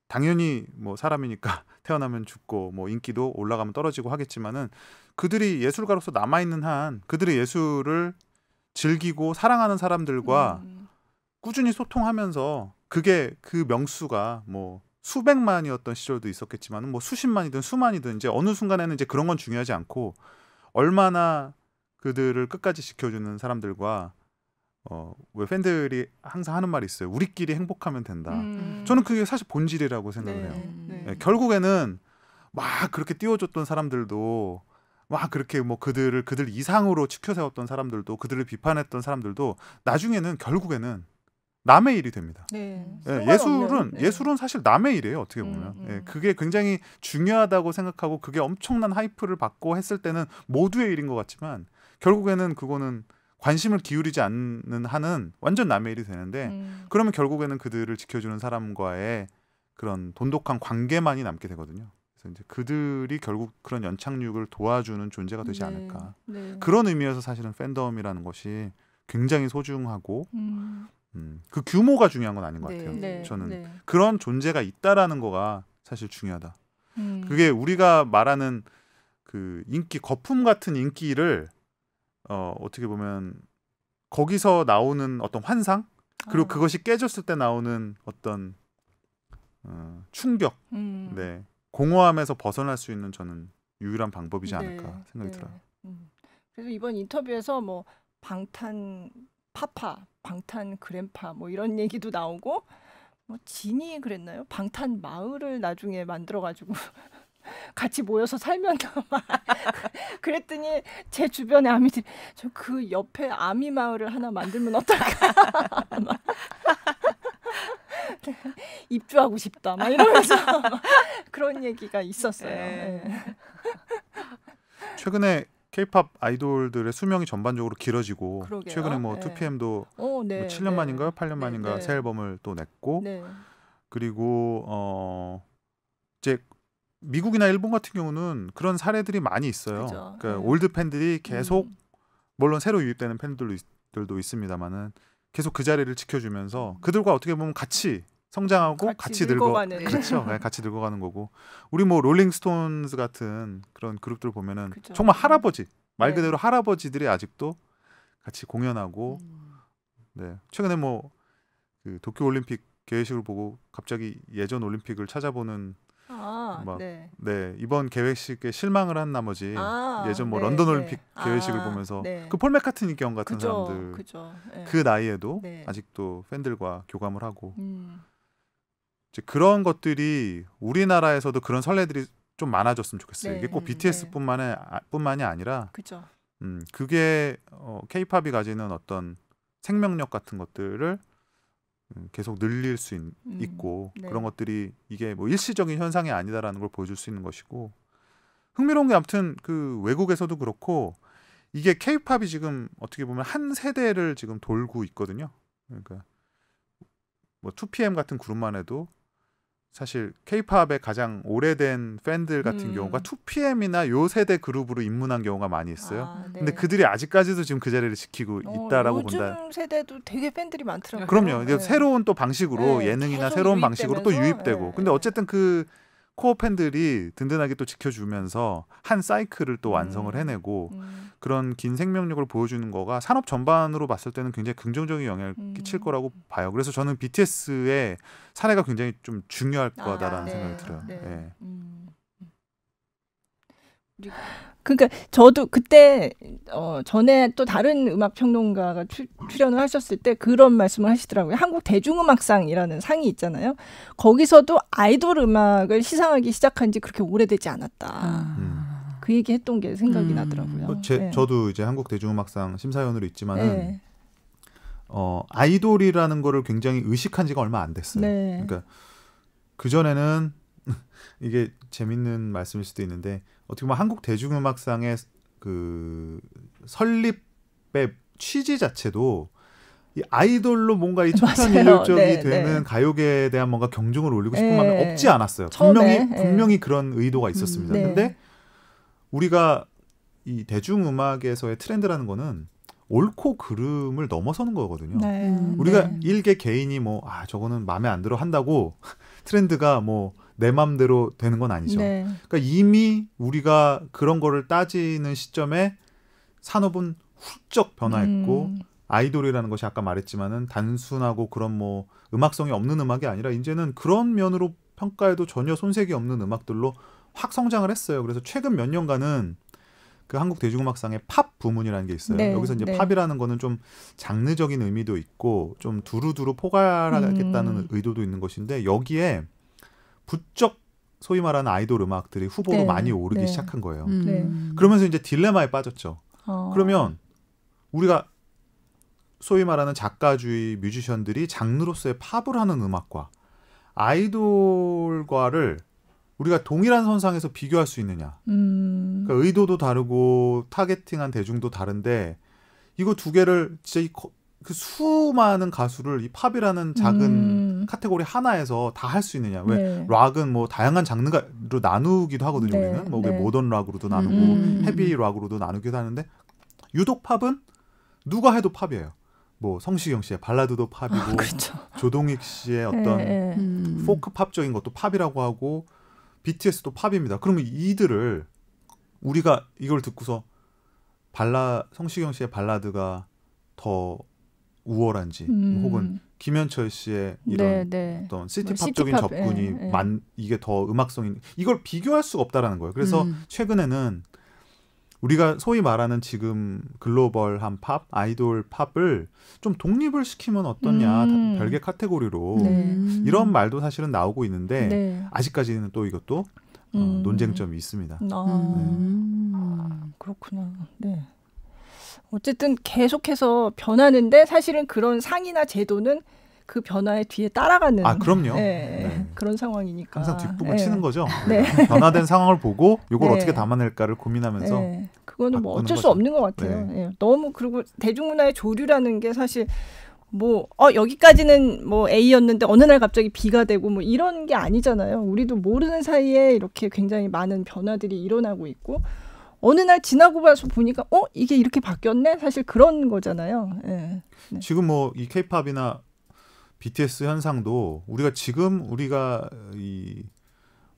당연히 뭐 사람이니까 태어나면 죽고 뭐 인기도 올라가면 떨어지고 하겠지만은 그들이 예술가로서 남아 있는 한 그들의 예술을 즐기고 사랑하는 사람들과 음, 음. 꾸준히 소통하면서 그게 그 명수가 뭐 수백만이었던 시절도 있었겠지만 뭐 수십만이든 수만이든 이제 어느 순간에는 이제 그런 건 중요하지 않고 얼마나 그들을 끝까지 지켜주는 사람들과 어 왜 팬들이 항상 하는 말이 있어요. 우리끼리 행복하면 된다. 음. 저는 그게 사실 본질이라고 생각을 네. 해요. 네. 네, 결국에는 막 그렇게 띄워줬던 사람들도 막 그렇게 뭐 그들을 그들 이상으로 치켜세웠던 사람들도 그들을 비판했던 사람들도 나중에는 결국에는 남의 일이 됩니다. 네, 음. 예, 예술은 네. 예술은 사실 남의 일이에요 어떻게 음, 보면 예, 음, 음. 예, 그게 굉장히 중요하다고 생각하고 그게 엄청난 하이프를 받고 했을 때는 모두의 일인 것 같지만 결국에는 그거는 관심을 기울이지 않는 한은 완전 남의 일이 되는데 음. 그러면 결국에는 그들을 지켜주는 사람과의 그런 돈독한 관계만이 남게 되거든요. 그래서 이제 그들이 결국 그런 연착륙을 도와주는 존재가 되지 네. 않을까. 네. 그런 의미에서 사실은 팬덤이라는 것이 굉장히 소중하고 음. 음, 그 규모가 중요한 건 아닌 것 네. 같아요. 네. 저는 네. 그런 존재가 있다라는 거가 사실 중요하다. 음. 그게 우리가 말하는 그 인기 거품 같은 인기를 어, 어떻게 보면 거기서 나오는 어떤 환상 그리고 아. 그것이 깨졌을 때 나오는 어떤 어, 충격. 음. 네. 공허함에서 벗어날 수 있는 저는 유일한 방법이지 네. 않을까 네, 생각이 네. 들어요. 음. 그래서 이번 인터뷰에서 뭐 방탄 파파, 방탄 그랜파 뭐 이런 얘기도 나오고 뭐 진이 그랬나요? 방탄 마을을 나중에 만들어 가지고 같이 모여서 살면 그랬더니 제 주변에 아미들저그 옆에 아미 마을을 하나 만들면 어떨까? 입주하고 싶다 막 이러면서 그런 얘기가 있었어요. 네. 네. 최근에 케이팝 아이돌들의 수명이 전반적으로 길어지고 그러게요. 최근에 뭐 네. 2PM도 오, 어, 네, 뭐 7년 네. 만인가요? 8년 만인가 네. 새 앨범을 또 냈고 그리고 어 이제 미국이나 일본 같은 경우는 그런 사례들이 많이 있어요. 그죠. 그러니까 올드 팬들이 계속 음. 물론 새로 유입되는 팬들도 있, 있습니다만은 계속 그 자리를 지켜주면서 음. 그들과 어떻게 보면 같이 성장하고 같이, 같이 늙어가는 그렇죠 예, 같이 늙어가는 거고 우리 뭐 롤링스톤스 같은 그런 그룹들 보면은 그쵸. 정말 할아버지 말 네. 그대로 네. 할아버지들이 아직도 같이 공연하고 음. 네 최근에 뭐그 도쿄 올림픽 개회식을 보고 갑자기 예전 올림픽을 찾아보는 아, 네. 네. 이번 계획식에 실망을 한 나머지 아, 예전 뭐 네, 런던 올림픽 네. 계획식을 아, 보면서 네. 그폴 맥카트니 경 같은 그죠, 사람들 그죠, 네. 그 나이에도 네. 아직도 팬들과 교감을 하고 음. 이제 그런 것들이 우리나라에서도 그런 설레들이 좀 많아졌으면 좋겠어요. 이게 꼭 음, BTS뿐만이 아, 뿐만이 아니라 그죠. 음, 그게 어, K-팝이 가지는 어떤 생명력 같은 것들을 음, 계속 늘릴 수 있, 음, 고 네. 그런 것들이 이게 뭐 일시적인 현상이 아니다라는 걸 보여줄 수 있는 것이고 흥미로운 게 아무튼 그 외국에서도 그렇고 이게 케이팝이 지금 어떻게 보면 한 세대를 지금 돌고 있거든요. 그러니까 뭐 2PM 같은 그룹만 해도 사실 케이팝의 가장 오래된 팬들 같은 음. 경우가 2PM이나 요 세대 그룹으로 입문한 경우가 많이 있어요. 아, 네. 근데 그들이 아직까지도 지금 그 자리를 지키고 어, 있다라고 요즘 본다. 요즘 세대도 되게 팬들이 많더라고요. 그럼요. 네. 새로운 또 방식으로 네. 예능이나 새로운 방식으로 또 유입되고. 근데 네. 어쨌든 그 코어 팬들이 든든하게 또 지켜주면서 한 사이클을 또 완성을 음. 해내고 음. 그런 긴 생명력을 보여주는 거가 산업 전반으로 봤을 때는 굉장히 긍정적인 영향을 음. 끼칠 거라고 봐요. 그래서 저는 BTS의 사례가 굉장히 좀 중요할 아, 거다라는 아, 네. 생각이 들어요. 네. 네. 음. 그러니까 저도 그때 어 전에 또 다른 음악 평론가가 출연을 하셨을 때 그런 말씀을 하시더라고요. 한국 대중음악상이라는 상이 있잖아요. 거기서도 아이돌 음악을 시상하기 시작한 지 그렇게 오래되지 않았다. 아. 그 얘기 했던 게 생각이 음. 나더라고요. 어, 제, 네. 저도 이제 한국 대중음악상 심사위원으로 있지만은 네. 어 아이돌이라는 거를 굉장히 의식한 지가 얼마 안 됐어요. 네. 그러니까 그 전에는 이게 재밌는 말씀일 수도 있는데 어떻게 보면 한국 대중음악상의 그 설립의 취지 자체도 이 아이돌로 뭔가 이 천편일률적이 네, 되는 네. 가요계에 대한 뭔가 경종을 올리고 싶은 네. 마음이 없지 않았어요. 분명히 네. 분명히 그런 의도가 있었습니다. 음, 네. 근데 우리가 이 대중음악에서의 트렌드라는 거는 옳고 그름을 넘어서는 거거든요. 네. 우리가 일개 개인이 뭐 아 저거는 마음에 안 들어 한다고 트렌드가 뭐내 맘대로 되는 건 아니죠. 네. 그러니까 이미 우리가 그런 거를 따지는 시점에 산업은 훌쩍 변화했고 음. 아이돌이라는 것이 아까 말했지만은 단순하고 그런 뭐 음악성이 없는 음악이 아니라 이제는 그런 면으로 평가해도 전혀 손색이 없는 음악들로 확 성장을 했어요. 그래서 최근 몇 년간은 그 한국 대중음악상의 팝 부문이라는 게 있어요. 네, 여기서 이제 네. 팝이라는 거는 좀 장르적인 의미도 있고 좀 두루두루 포괄하겠다는 음. 의도도 있는 것인데 여기에 부쩍 소위 말하는 아이돌 음악들이 후보로 네. 많이 오르기 네. 시작한 거예요. 음. 네. 그러면서 이제 딜레마에 빠졌죠. 어. 그러면 우리가 소위 말하는 작가주의 뮤지션들이 장르로서의 팝을 하는 음악과 아이돌과를 우리가 동일한 선상에서 비교할 수 있느냐. 음. 그러니까 의도도 다르고 타겟팅한 대중도 다른데 이거 두 개를 진짜 이, 그 수많은 가수를 이 팝이라는 작은 음. 음. 카테고리 하나에서 다 할 수 있느냐? 왜 네. 락은 뭐 다양한 장르로 나누기도 하거든요. 네. 우리는 뭐 네. 모던 락으로도 나누고 음. 헤비 락으로도 나누기도 하는데 유독 팝은 누가 해도 팝이에요. 뭐 성시경 씨의 발라드도 팝이고 아, 그렇죠. 조동익 씨의 네, 어떤 네, 음. 포크 팝적인 것도 팝이라고 하고 BTS도 팝입니다. 그러면 이들을 우리가 이걸 듣고서 발라 성시경 씨의 발라드가 더 우월한지 음. 혹은 김현철 씨의 이런 네, 네. 어떤 뭐 시티팝적인 시 예, 접근이 예, 예. 만 이게 더 음악성인 이걸 비교할 수가 없다라는 거예요. 그래서 음. 최근에는 우리가 소위 말하는 지금 글로벌한 팝 아이돌 팝을 좀 독립을 시키면 어떠냐 음. 별개 카테고리로 네. 이런 말도 사실은 나오고 있는데 네. 아직까지는 또 이것도 어, 음. 논쟁점이 있습니다. 아, 네. 그렇구나. 네. 어쨌든 계속해서 변하는데 사실은 그런 상이나 제도는 그 변화의 뒤에 따라가는 아 그럼요 네, 네. 그런 상황이니까 항상 뒷북을 네. 치는 거죠 네. 네. 변화된 상황을 보고 이걸 네. 어떻게 담아낼까를 고민하면서 그거는 뭐 어쩔 거죠. 수 없는 것 같아요 너무 그리고 대중문화의 조류라는 게 사실 뭐 어, 여기까지는 뭐 A였는데 어느 날 갑자기 B가 되고 뭐 이런 게 아니잖아요 우리도 모르는 사이에 이렇게 굉장히 많은 변화들이 일어나고 있고 어느 날 지나고 봐서 보니까 어 이게 이렇게 바뀌었네 사실 그런 거잖아요. 예. 네. 지금 뭐 이 케이팝이나 BTS 현상도 우리가 지금 우리가 이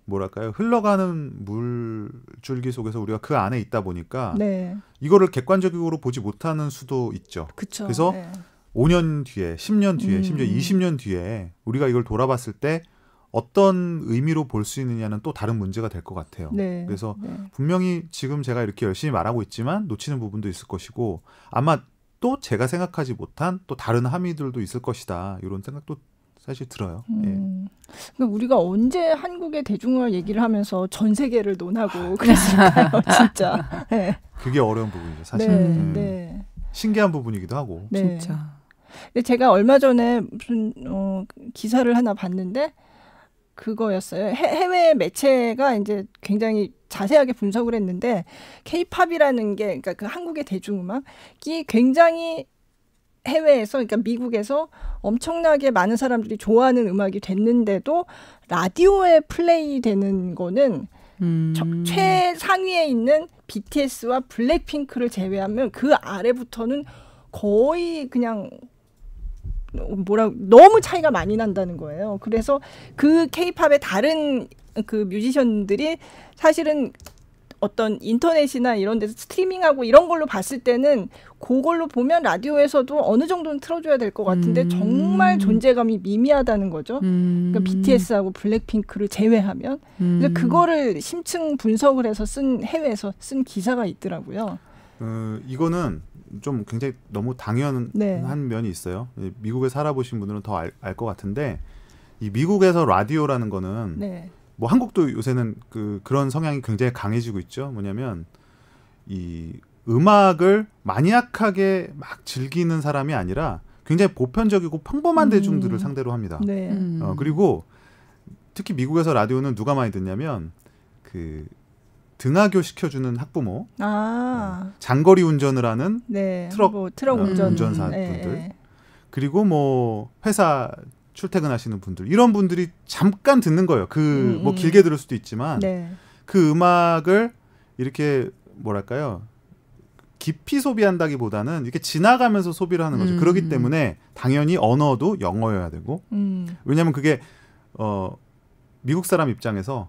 뭐랄까요 흘러가는 물줄기 속에서 우리가 그 안에 있다 보니까 네. 이거를 객관적으로 보지 못하는 수도 있죠. 그쵸, 그래서 5년 뒤에, 10년 뒤에, 음. 심지어 20년 뒤에 우리가 이걸 돌아봤을 때 어떤 의미로 볼 수 있느냐는 또 다른 문제가 될 것 같아요. 네, 그래서 네. 분명히 지금 제가 이렇게 열심히 말하고 있지만 놓치는 부분도 있을 것이고 아마 또 제가 생각하지 못한 또 다른 함의들도 있을 것이다. 이런 생각도 사실 들어요. 음, 예. 그러니까 우리가 언제 한국의 대중을 얘기를 하면서 전 세계를 논하고 아, 네. 그랬을까요, 진짜. 네. 그게 어려운 부분이죠, 사실. 네, 음. 네. 신기한 부분이기도 하고. 네. 진짜. 근데 제가 얼마 전에 무슨 어, 기사를 하나 봤는데 그거였어요. 해외 매체가 이제 굉장히 자세하게 분석을 했는데 케팝이라는게 그러니까 그 한국의 대중음악이 굉장히 해외에서 그러니까 미국에서 엄청나게 많은 사람들이 좋아하는 음악이 됐는데도 라디오에 플레이되는 거는 음. 최상위에 있는 BTS와 블랙핑크를 제외하면 그 아래부터는 거의 그냥 뭐라 너무 차이가 많이 난다는 거예요. 그래서 그 케이팝의 다른 그 뮤지션들이 사실은 어떤 인터넷이나 이런 데서 스트리밍하고 이런 걸로 봤을 때는 그걸로 보면 라디오에서도 어느 정도는 틀어줘야 될 것 같은데 음. 정말 존재감이 미미하다는 거죠. 그러니까 음. 그러니까 BTS하고 블랙핑크를 제외하면 음. 그래서 그거를 심층 분석을 해서 쓴 해외에서 쓴 기사가 있더라고요. 어, 이거는 좀 굉장히 너무 당연한 네. 면이 있어요. 미국에 살아보신 분들은 더 알것 알 같은데 이 미국에서 라디오라는 거는 네. 뭐 한국도 요새는 그 그런 성향이 굉장히 강해지고 있죠. 뭐냐면 이 음악을 마니악하게 막 즐기는 사람이 아니라 굉장히 보편적이고 평범한 음. 대중들을 상대로 합니다. 네. 어, 음. 어, 그리고 특히 미국에서 라디오는 누가 많이 듣냐면 그 등하교 시켜주는 학부모, 아. 어, 장거리 운전을 하는 네, 트럭, 뭐 트럭 어, 운전. 운전사분들, 네. 그리고 뭐 회사 출퇴근하시는 분들 이런 분들이 잠깐 듣는 거예요. 그뭐 음, 음. 길게 들을 수도 있지만 네. 그 음악을 이렇게 뭐랄까요 깊이 소비한다기보다는 이렇게 지나가면서 소비를 하는 거죠. 음. 그렇기 때문에 당연히 언어도 영어여야 되고 음. 왜냐하면 그게 어 미국 사람 입장에서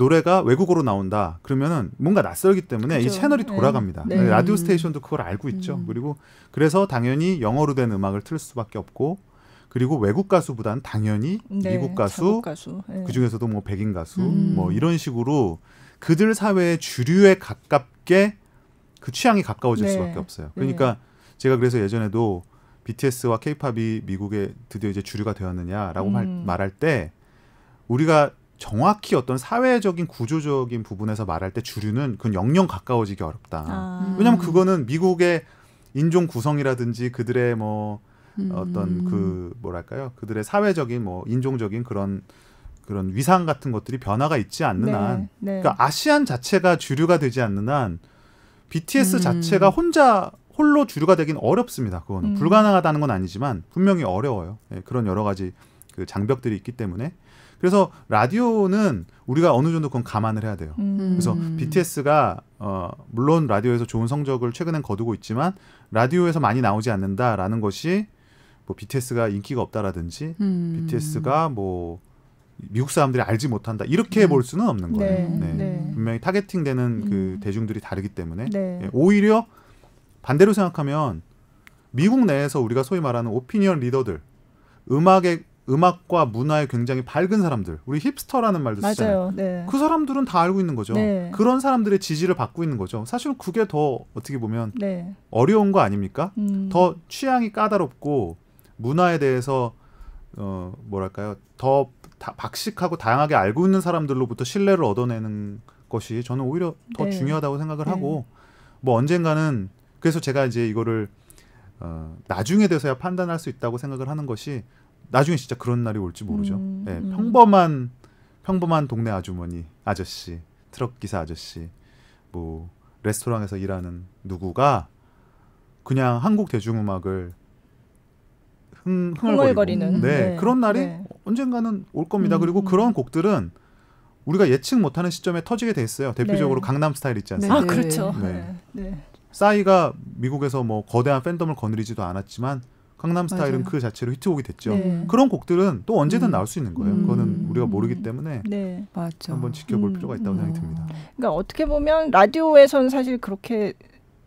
노래가 외국어로 나온다. 그러면은 뭔가 낯설기 때문에 그렇죠. 이 채널이 네. 돌아갑니다. 네. 네. 라디오 스테이션도 그걸 알고 음. 있죠. 음. 그리고 그래서 당연히 영어로 된 음악을 틀 수밖에 없고 그리고 외국 가수보단 당연히 네. 미국 가수, 가수. 예. 그 중에서도 뭐 백인 가수 음. 뭐 이런 식으로 그들 사회의 주류에 가깝게 그 취향이 가까워질 네. 수밖에 없어요. 네. 그러니까 제가 그래서 예전에도 BTS와 케이팝이 미국에 드디어 이제 주류가 되었느냐라고 음. 말, 말할 때 우리가 정확히 어떤 사회적인 구조적인 부분에서 말할 때 주류는 그건 영영 가까워지기 어렵다. 아. 왜냐하면 그거는 미국의 인종 구성이라든지 그들의 뭐 음. 어떤 그 뭐랄까요 그들의 사회적인 뭐 인종적인 그런 그런 위상 같은 것들이 변화가 있지 않는 네. 한 네. 그러니까 아시안 자체가 주류가 되지 않는 한 BTS 음. 자체가 혼자 홀로 주류가 되긴 어렵습니다. 그건 음. 불가능하다는 건 아니지만 분명히 어려워요. 예, 그런 여러 가지 그 장벽들이 있기 때문에 그래서 라디오는 우리가 어느 정도 그건 감안을 해야 돼요. 음. 그래서 BTS가 어 물론 라디오에서 좋은 성적을 최근엔 거두고 있지만 라디오에서 많이 나오지 않는다라는 것이 뭐 BTS가 인기가 없다라든지 음. BTS가 뭐 미국 사람들이 알지 못한다 이렇게 음. 볼 수는 없는 거예요. 네, 네. 네. 분명히 타겟팅되는 그 음. 그 대중들이 다르기 때문에 네. 예, 오히려 반대로 생각하면 미국 내에서 우리가 소위 말하는 오피니언 리더들 음악에 음악과 문화에 굉장히 밝은 사람들, 우리 힙스터라는 말도 맞아요. 쓰잖아요. 네. 그 사람들은 다 알고 있는 거죠. 네. 그런 사람들의 지지를 받고 있는 거죠. 사실 그게 더 어떻게 보면 네. 어려운 거 아닙니까? 음. 더 취향이 까다롭고 문화에 대해서 어 뭐랄까요? 더 다, 박식하고 다양하게 알고 있는 사람들로부터 신뢰를 얻어내는 것이 저는 오히려 더 네. 중요하다고 생각을 네. 하고 뭐 언젠가는 그래서 제가 이제 이거를 어, 나중에 돼서야 판단할 수 있다고 생각을 하는 것이 나중에 진짜 그런 날이 올지 모르죠. 음, 네, 음. 평범한 평범한 동네 아주머니, 아저씨, 트럭 기사 아저씨, 뭐 레스토랑에서 일하는 누구가 그냥 한국 대중음악을 흥, 흥얼거리는 네, 네, 그런 날이 네. 언젠가는 올 겁니다. 음, 그리고 음. 그런 곡들은 우리가 예측 못하는 시점에 터지게 돼 있어요. 대표적으로 네. 강남 스타일 있지 네. 않습니까? 아, 그렇죠. 네. 네. 네. 싸이가 미국에서 뭐 거대한 팬덤을 거느리지도 않았지만 강남 스타일은 맞아요. 그 자체로 히트곡이 됐죠. 네. 그런 곡들은 또 언제든 음. 나올 수 있는 거예요. 음. 그거는 우리가 모르기 때문에 네. 한번 지켜볼 음. 필요가 있다고 생각이 듭니다. 음. 그러니까 어떻게 보면 라디오에선 사실 그렇게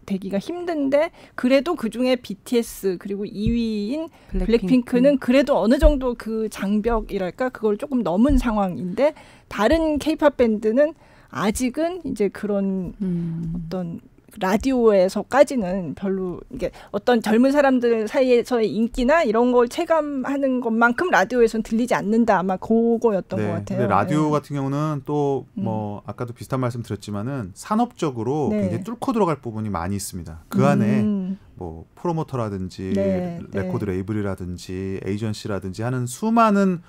되기가 힘든데 그래도 그 중에 BTS 그리고 2위인 블랙핑크. 는 그래도 어느 정도 그 장벽이랄까 그걸 조금 넘은 상황인데 다른 케이팝 밴드는 아직은 이제 그런 음. 어떤 라디오에서까지는 별로 이게 어떤 젊은 사람들 사이에서의 인기나 이런 걸 체감하는 것만큼 라디오에서는 들리지 않는다 아마 그거였던 네, 것 같아요. 근데 라디오 네. 같은 경우는 또뭐 음. 뭐 아까도 비슷한 말씀 드렸지만은 산업적으로 네. 굉장히 뚫고 들어갈 부분이 많이 있습니다. 그 안에 음. 뭐 프로모터라든지 네, 네. 레코드 레이블이라든지 에이전시라든지 하는 수많은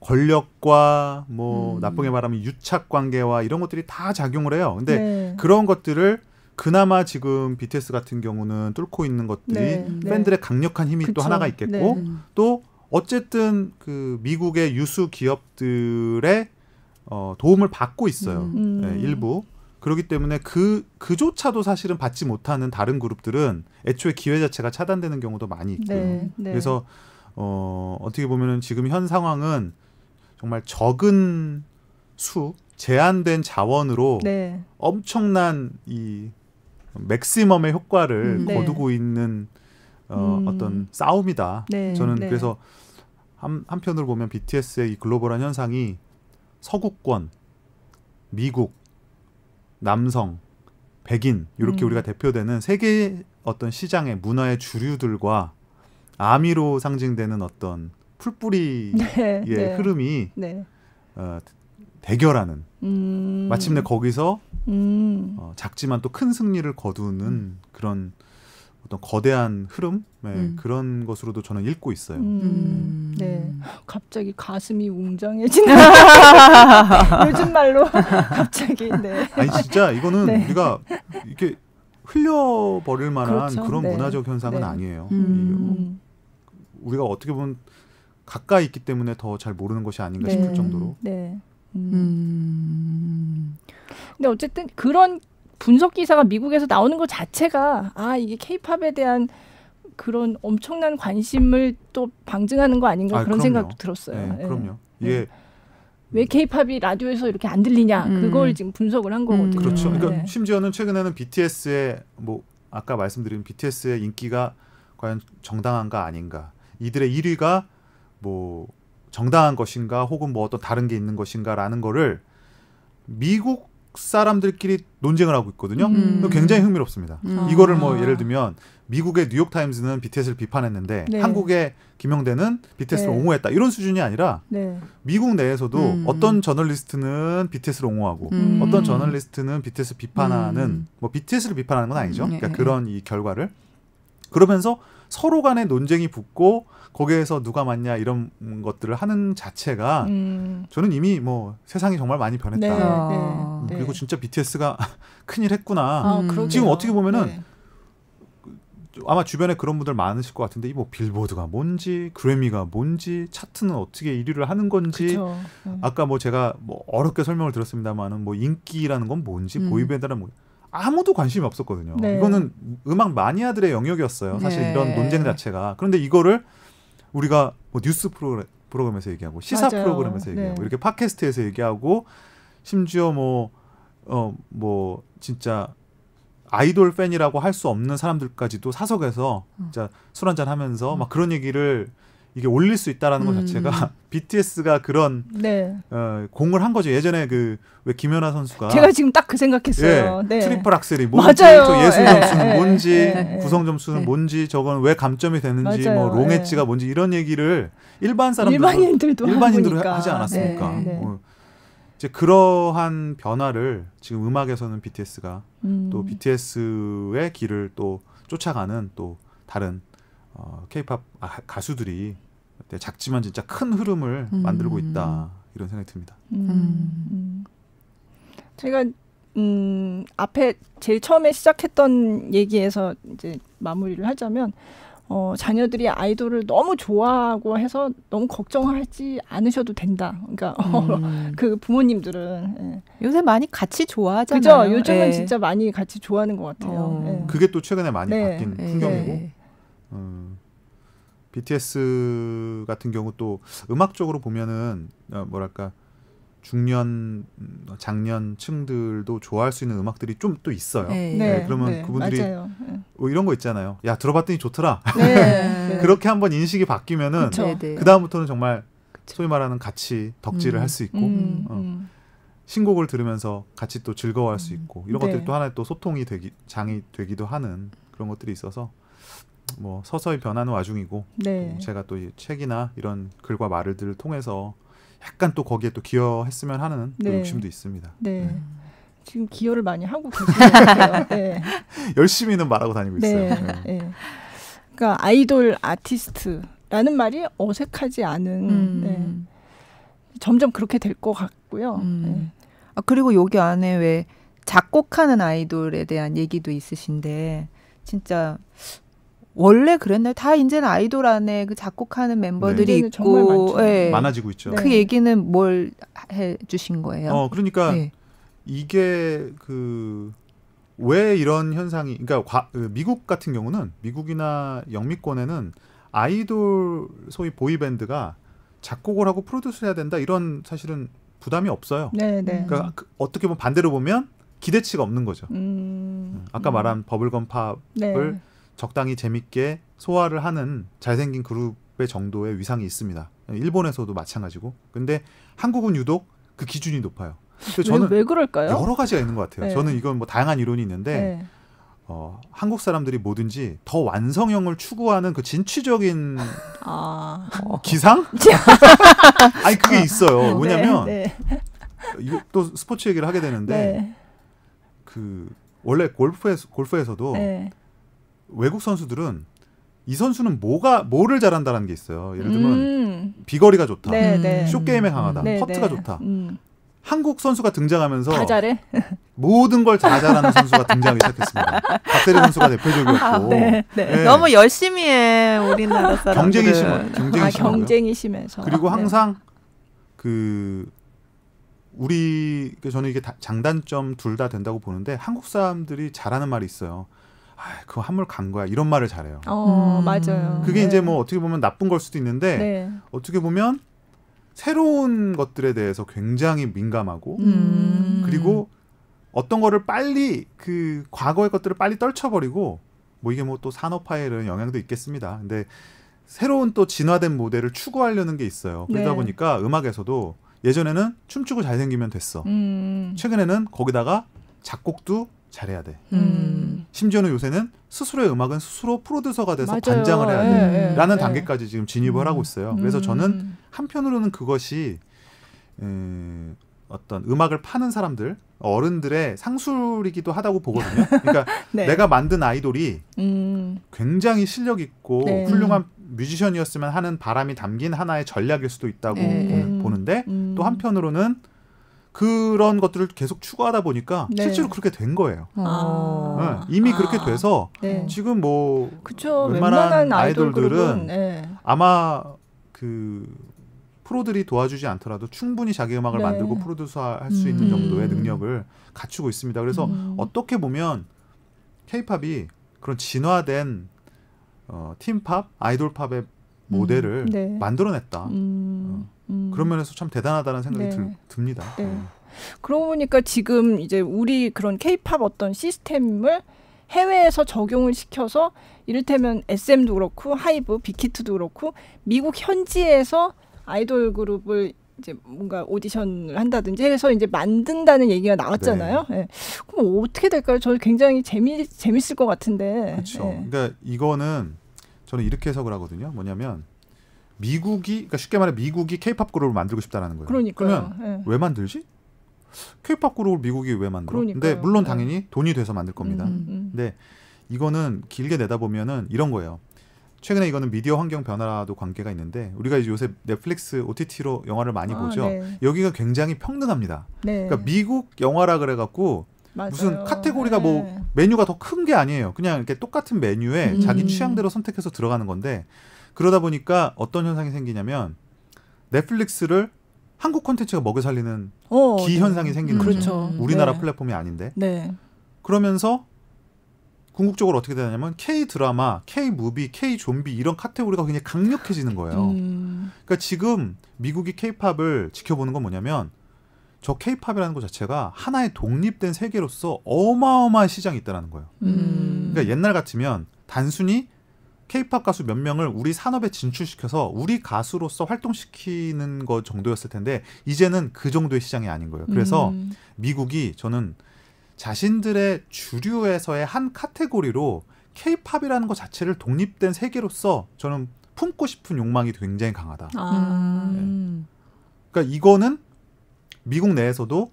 권력과 뭐 음. 나쁘게 말하면 유착 관계와 이런 것들이 다 작용을 해요. 근데 네. 그런 것들을 그나마 지금 BTS 같은 경우는 뚫고 있는 것들이 네, 네. 팬들의 네. 강력한 힘이 그쵸. 또 하나가 있겠고 네. 또 어쨌든 그 미국의 유수 기업들의 어, 도움을 받고 있어요. 음. 네, 음. 일부. 그렇기 때문에 그 그조차도 사실은 받지 못하는 다른 그룹들은 애초에 기회 자체가 차단되는 경우도 많이 있고요. 네. 네. 그래서 어, 어떻게 보면은 지금 현 상황은 정말 적은 수 제한된 자원으로 엄청난 이 맥시멈의 효과를 음, 네. 거두고 네. 있는 어, 음. 어떤 싸움이다. 네, 저는 네. 그래서 한, 한편으로 보면 BTS의 이 글로벌한 현상이 서구권, 미국, 남성, 백인 이렇게 음. 우리가 대표되는 세계 어떤 시장의 문화의 주류들과 아미로 상징되는 어떤 풀뿌리의 네, 네. 흐름이 어, 대결하는 음. 마침내 거기서 음. 어, 작지만 또 큰 승리를 거두는 음. 그런 어떤 거대한 흐름 네, 음. 그런 것으로도 저는 읽고 있어요. 음. 음. 네, 갑자기 가슴이 웅장해진다. 요즘 말로 갑자기. 네. 아니 진짜 이거는 네. 우리가 이렇게 흘려버릴 만한 그렇죠. 그런 네. 문화적 현상은 네. 아니에요. 음. 음. 우리가 어떻게 보면 가까이 있기 때문에 더 잘 모르는 것이 아닌가 네. 싶을 정도로. 네. 음. 음. 근데 어쨌든 그런 분석 기사가 미국에서 나오는 것 자체가 아 이게 케이팝에 대한 그런 엄청난 관심을 또 방증하는 거 아닌가 아, 그런 생각도 들었어요. 네, 네. 그럼요. 예. 이왜 케이팝이 라디오에서 이렇게 안 들리냐 음. 그걸 지금 분석을 한 거거든요. 음. 그렇죠. 그러니까 네. 심지어는 최근에는 BTS의 뭐 아까 말씀드린 BTS의 인기가 과연 정당한가 아닌가 이들의 1위가 뭐 정당한 것인가 혹은 뭐 어떤 다른 게 있는 것인가라는 거를 미국 사람들끼리 논쟁을 하고 있거든요. 음. 굉장히 흥미롭습니다. 음. 아. 이거를 뭐 예를 들면 미국의 뉴욕 타임즈는 BTS를 비판했는데 네. 한국의 김영대는 BTS를 네. 옹호했다 이런 수준이 아니라 네. 미국 내에서도 음. 어떤 저널리스트는 BTS를 옹호하고 음. 어떤 저널리스트는 BTS 비판하는 음. 뭐 BTS를 비판하는 건 아니죠. 음. 그러니까 네. 그런 이 결과를 그러면서 서로 간의 논쟁이 붙고 거기에서 누가 맞냐 이런 것들을 하는 자체가 음. 저는 이미 뭐 세상이 정말 많이 변했다. 네, 네, 아. 그리고 네. 진짜 BTS가 큰일 했구나. 아, 음. 지금 어떻게 보면은 네. 아마 주변에 그런 분들 많으실 것 같은데 이 뭐 빌보드가 뭔지 그래미가 뭔지 차트는 어떻게 1위를 하는 건지 음. 아까 뭐 제가 뭐 어렵게 설명을 드렸습니다만은 뭐 인기라는 건 뭔지 음. 보이밴드라는 뭐 아무도 관심이 없었거든요. 네. 이거는 음악 마니아들의 영역이었어요. 사실 네. 이런 논쟁 자체가. 그런데 이거를 우리가 뭐 뉴스 프로그램, 에서 얘기하고 시사 맞아요. 프로그램에서 네. 얘기하고 네. 이렇게 팟캐스트에서 얘기하고 심지어 뭐 어, 뭐 진짜 아이돌 팬이라고 할 수 없는 사람들까지도 사석에서 음. 진짜 술 한잔 하면서 음. 막 그런 얘기를 이게 올릴 수 있다라는 음. 것 자체가 BTS가 그런 네. 어, 공을 한 거죠. 예전에 그 왜 김연아 선수가 제가 지금 딱 그 생각했어요. 예, 네. 트리플 악셀이 뭔지, 맞아요. 예술 예, 점수는 예, 예, 뭔지, 예, 예. 구성 점수는 네. 뭔지, 저건 왜 감점이 되는지, 뭐 맞아요. 뭐 롱엣지가 뭔지 이런 얘기를 일반 사람들 일반인들도 일반인들로 하, 하지 않았습니까? 네, 뭐 이제 그러한 변화를 지금 음악에서는 BTS가 음. 또 BTS의 길을 또 쫓아가는 또 다른 어, K-팝 아, 가수들이 네, 작지만 진짜 큰 흐름을 음. 만들고 있다 이런 생각이 듭니다. 음. 음. 음. 제가 음, 앞에 제일 처음에 시작했던 얘기에서 이제 마무리를 하자면 어, 자녀들이 아이돌을 너무 좋아하고 해서 너무 걱정하지 않으셔도 된다. 그러니까 음. 그 부모님들은 예. 요새 많이 같이 좋아하잖아요. 그죠? 요즘은 예. 진짜 많이 같이 좋아하는 것 같아요. 어. 예. 그게 또 최근에 많이 네. 바뀐 예. 풍경이고 예. 음, BTS 같은 경우 또 음악적으로 보면은 어, 뭐랄까 중년 어, 장년층들도 좋아할 수 있는 음악들이 좀 또 있어요. 네, 네, 네, 그러면 네. 그분들이 네. 뭐 이런 거 있잖아요. 야 들어봤더니 좋더라. 네. 그렇게 한번 인식이 바뀌면은 그 다음부터는 정말 소위 말하는 같이 덕질을 음, 할수 있고 음, 어. 음. 신곡을 들으면서 같이 또 즐거워할 수 음. 있고 이런 것들이 또 하나의 또 소통이 되기 장이 되기도 하는 그런 것들이 있어서 뭐 서서히 변하는 와중이고 네. 제가 또 책이나 이런 글과 말들을 통해서 약간 또 거기에 또 기여했으면 하는 네. 욕심도 있습니다. 네. 네. 지금 기여를 많이 하고 계시는 것 같아요. 네. 열심히는 말하고 다니고 네. 있어요. 네. 네. 그러니까 아이돌 아티스트라는 말이 어색하지 않은 음. 네. 점점 그렇게 될 것 같고요. 음. 아, 그리고 여기 안에 왜 작곡하는 아이돌에 대한 얘기도 있으신데 진짜 원래 그랬나요? 다 이제는 아이돌 안에 그 작곡하는 멤버들이 네. 있고 네. 많아지고 있죠. 그 네. 얘기는 뭘 해주신 거예요? 어, 그러니까 네. 이게 그 왜 이런 현상이 그러니까 과, 그 미국 같은 경우는 미국이나 영미권에는 아이돌 소위 보이 밴드가 작곡을 하고 프로듀스 해야 된다 이런 사실은 부담이 없어요. 네, 네. 그러니까 그 어떻게 보면 반대로 보면 기대치가 없는 거죠. 음, 음 아까 음. 말한 버블건 팝을 네. 적당히 재밌게 소화를 하는 잘생긴 그룹의 정도의 위상이 있습니다. 일본에서도 마찬가지고. 근데 한국은 유독 그 기준이 높아요. 저는 왜, 왜, 그럴까요? 여러 가지가 있는 것 같아요. 네. 저는 이건 뭐 다양한 이론이 있는데 네. 어, 한국 사람들이 뭐든지 더 완성형을 추구하는 그 진취적인 아... 기상? 아니 그게 있어요. 뭐냐면 네. 네, 이거 또 스포츠 얘기를 하게 되는데 네. 그 원래 골프에서 골프에서도 네. 외국 선수들은 이 선수는 뭐가 뭐를 잘한다라는 게 있어요. 예를 들면 음. 비거리가 좋다, 네, 네. 쇼 게임에 음. 강하다, 음. 퍼트가 좋다. 음. 한국 선수가 등장하면서 다 잘해? 모든 걸 다 잘하는 선수가 등장하기 시작했습니다. 박세리 선수가 대표적이었고 아, 네, 네. 네. 너무 열심히 해 우리나라 사람 경쟁이 심해 경쟁이, 아, 경쟁이 심해서 그리고 항상 그 우리 그 저는 이게 장단점 둘 다 된다고 보는데 한국 사람들이 잘하는 말이 있어요. 아, 그거 한물 간 거야. 이런 말을 잘해요. 어, 음. 맞아요. 그게 네. 이제 뭐 어떻게 보면 나쁜 걸 수도 있는데 네. 어떻게 보면 새로운 것들에 대해서 굉장히 민감하고 음. 그리고 어떤 거를 빨리 그 과거의 것들을 빨리 떨쳐버리고 뭐 이게 뭐 또 산업화에 이런 영향도 있겠습니다. 근데 새로운 또 진화된 모델을 추구하려는 게 있어요. 그러다 네. 보니까 음악에서도 예전에는 춤추고 잘생기면 됐어. 음. 최근에는 거기다가 작곡도 잘해야 돼. 음. 심지어는 요새는 스스로의 음악은 스스로 프로듀서가 돼서 맞아요. 반장을 해야 돼라는 예, 예, 네, 예. 단계까지 지금 진입을 음. 하고 있어요. 그래서 음. 저는 한편으로는 그것이 음, 어떤 음악을 파는 사람들 어른들의 상술이기도 하다고 보거든요. 그러니까 네. 내가 만든 아이돌이 음. 굉장히 실력 있고 네. 훌륭한 뮤지션이었으면 하는 바람이 담긴 하나의 전략일 수도 있다고 네. 보는데 음. 또 한편으로는 그런 것들을 계속 추구하다 보니까 네. 실제로 그렇게 된 거예요. 아. 네, 이미 아. 그렇게 돼서 네. 지금 뭐 그쵸, 웬만한, 웬만한 아이돌 아이돌들은 네. 아마 그 프로들이 도와주지 않더라도 충분히 자기 음악을 네. 만들고 프로듀서할 수 있는 음. 정도의 능력을 갖추고 있습니다. 그래서 음. 어떻게 보면 케이팝이 그런 진화된 어, 팀팝 아이돌 팝의 음. 모델을 네. 음. 만들어냈다. 어. 음. 그런 면에서 참 대단하다는 생각이 네. 들, 듭니다. 네. 음. 그러고 보니까 지금 이제 우리 그런 케이팝 어떤 시스템을 해외에서 적용을 시켜서 이를테면 SM도 그렇고 하이브, 빅히트도 그렇고 미국 현지에서 아이돌 그룹을 이제 뭔가 오디션을 한다든지 해서 이제 만든다는 얘기가 나왔잖아요. 네. 네. 그럼 어떻게 될까요? 저는 굉장히 재미 재밌을 것 같은데. 그렇죠. 네. 그러니까 이거는 저는 이렇게 해석을 하거든요. 뭐냐면 미국이 그러니까 쉽게 말해 미국이 케이팝 그룹을 만들고 싶다라는 거예요. 그러니까요. 그러면 네. 왜 만들지? 케이팝 그룹을 미국이 왜 만들어? 그러니까요. 근데 물론 예. 당연히 돈이 돼서 만들 겁니다. 음, 음. 근데 이거는 길게 내다보면은 이런 거예요. 최근에 이거는 미디어 환경 변화도 관계가 있는데 우리가 요새 넷플릭스 OTT로 영화를 많이 아, 보죠. 네. 여기가 굉장히 평등합니다. 네. 그러니까 미국 영화라 그래 갖고 무슨 카테고리가 네. 뭐 예. 메뉴가 더 큰 게 아니에요. 그냥 이렇게 똑같은 메뉴에 음. 자기 취향대로 선택해서 들어가는 건데 그러다 보니까 어떤 현상이 생기냐면 넷플릭스를 한국 콘텐츠가 먹여 살리는 어, 기 네. 현상이 생기는 음, 거죠. 그렇죠. 우리나라 네. 플랫폼이 아닌데. 네. 그러면서 궁극적으로 어떻게 되냐면 K 드라마, K 무비, K 좀비 이런 카테고리가 굉장히 강력해지는 거예요. 음. 그러니까 지금 미국이 K-팝을 지켜보는 건 뭐냐면 저 K-팝이라는 것 자체가 하나의 독립된 세계로서 어마어마한 시장이 있다라는 거예요. 음. 그러니까 옛날 같으면 단순히 케이팝 가수 몇 명을 우리 산업에 진출시켜서 우리 가수로서 활동시키는 것 정도였을 텐데 이제는 그 정도의 시장이 아닌 거예요. 그래서 음. 미국이 저는 자신들의 주류에서의 한 카테고리로 케이팝이라는 것 자체를 독립된 세계로서 저는 품고 싶은 욕망이 굉장히 강하다. 아. 네. 그러니까 이거는 미국 내에서도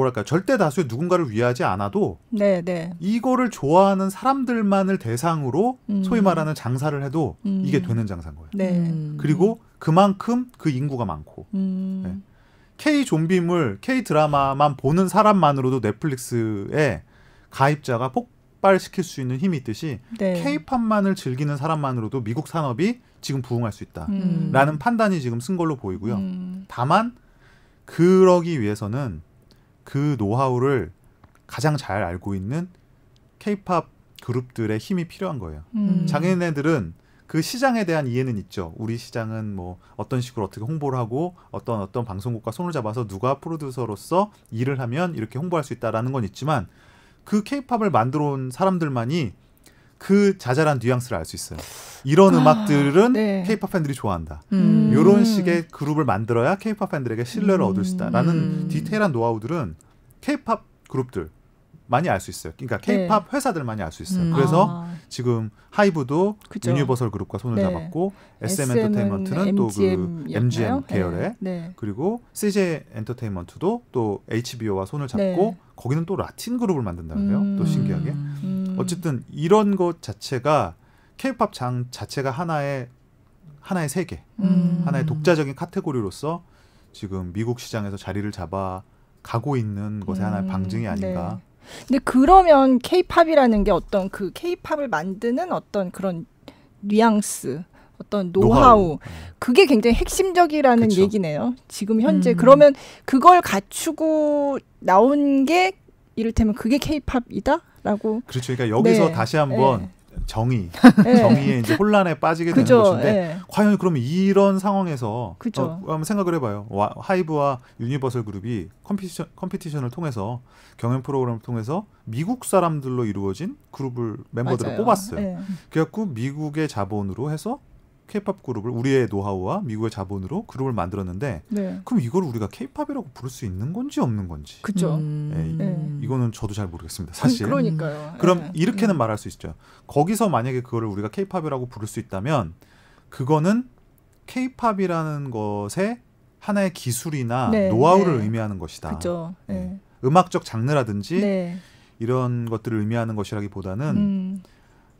뭐랄까 절대 다수의 누군가를 위하지 않아도 네, 네. 이거를 좋아하는 사람들만을 대상으로 음. 소위 말하는 장사를 해도 음. 이게 되는 장사인 거예요. 네. 음. 그리고 그만큼 그 인구가 많고 음. 네. K 좀비물, K 드라마만 보는 사람만으로도 넷플릭스에 가입자가 폭발시킬 수 있는 힘이 있듯이 네. K팝만을 즐기는 사람만으로도 미국 산업이 지금 부흥할 수 있다라는 음. 판단이 지금 쓴 걸로 보이고요. 음. 다만 그러기 위해서는 그 노하우를 가장 잘 알고 있는 케이팝 그룹들의 힘이 필요한 거예요. 음. 장애인들은그 시장에 대한 이해는 있죠. 우리 시장은 뭐 어떤 식으로 어떻게 홍보를 하고 어떤 어떤 방송국과 손을 잡아서 누가 프로듀서로서 일을 하면 이렇게 홍보할 수 있다라는 건 있지만 그 케이팝을 만들어 온 사람들만이 그 자잘한 뉘앙스를 알 수 있어요. 이런 아, 음악들은 케이팝 네. 팬들이 좋아한다. 음. 이런 식의 그룹을 만들어야 케이팝 팬들에게 신뢰를 음. 얻을 수 있다라는 음. 음. 디테일한 노하우들은 케이팝 그룹들 많이 알 수 있어요. 그러니까 케이팝 네. 회사들 많이 알 수 있어요. 음. 그래서 아. 지금 하이브도 그쵸. 유니버설 그룹과 손을 네. 잡았고 SM 엔터테인먼트는 또 그 MGM 네. 계열의 네. 그리고 CJ 엔터테인먼트도 또 HBO와 손을 잡고 네. 거기는 또 라틴 그룹을 만든다는데요. 음. 또 신기하게. 음. 어쨌든 이런 것 자체가 케이팝 장 자체가 하나의 하나의 세계, 음. 하나의 독자적인 카테고리로서 지금 미국 시장에서 자리를 잡아 가고 있는 것의 음. 하나의 방증이 아닌가. 네. 근데 그러면 케이팝이라는 게 어떤 그 케이팝을 만드는 어떤 그런 뉘앙스 어떤 노하우, 노하우. 네. 그게 굉장히 핵심적이라는 그쵸. 얘기네요. 지금 현재 음. 그러면 그걸 갖추고 나온 게 이를테면 그게 케이팝이다? 라고. 그렇죠. 그러니까 여기서 네. 다시 한번 네. 정의, 네. 정의의 이제 혼란에 빠지게 되는 그죠. 것인데 네. 과연 그러면 이런 상황에서 그죠. 어, 한번 생각을 해봐요. 와, 하이브와 유니버설 그룹이 컴피티션, 컴피티션을 통해서 경연 프로그램을 통해서 미국 사람들로 이루어진 그룹을 멤버들을 맞아요. 뽑았어요. 네. 그래갖고 미국의 자본으로 해서 케이팝 그룹을 우리의 노하우와 미국의 자본으로 그룹을 만들었는데 네. 그럼 이걸 우리가 케이팝이라고 부를 수 있는 건지 없는 건지 그죠 음. 예, 네. 이거는 저도 잘 모르겠습니다 사실 그러니까요 그럼 네. 이렇게는 음. 말할 수 있죠 거기서 만약에 그거를 우리가 케이팝이라고 부를 수 있다면 그거는 케이팝이라는 것에 하나의 기술이나 네, 네. 노하우를 의미하는 것이다 그죠 예. 네. 음악적 장르라든지 이런 것들을 의미하는 것이라기보다는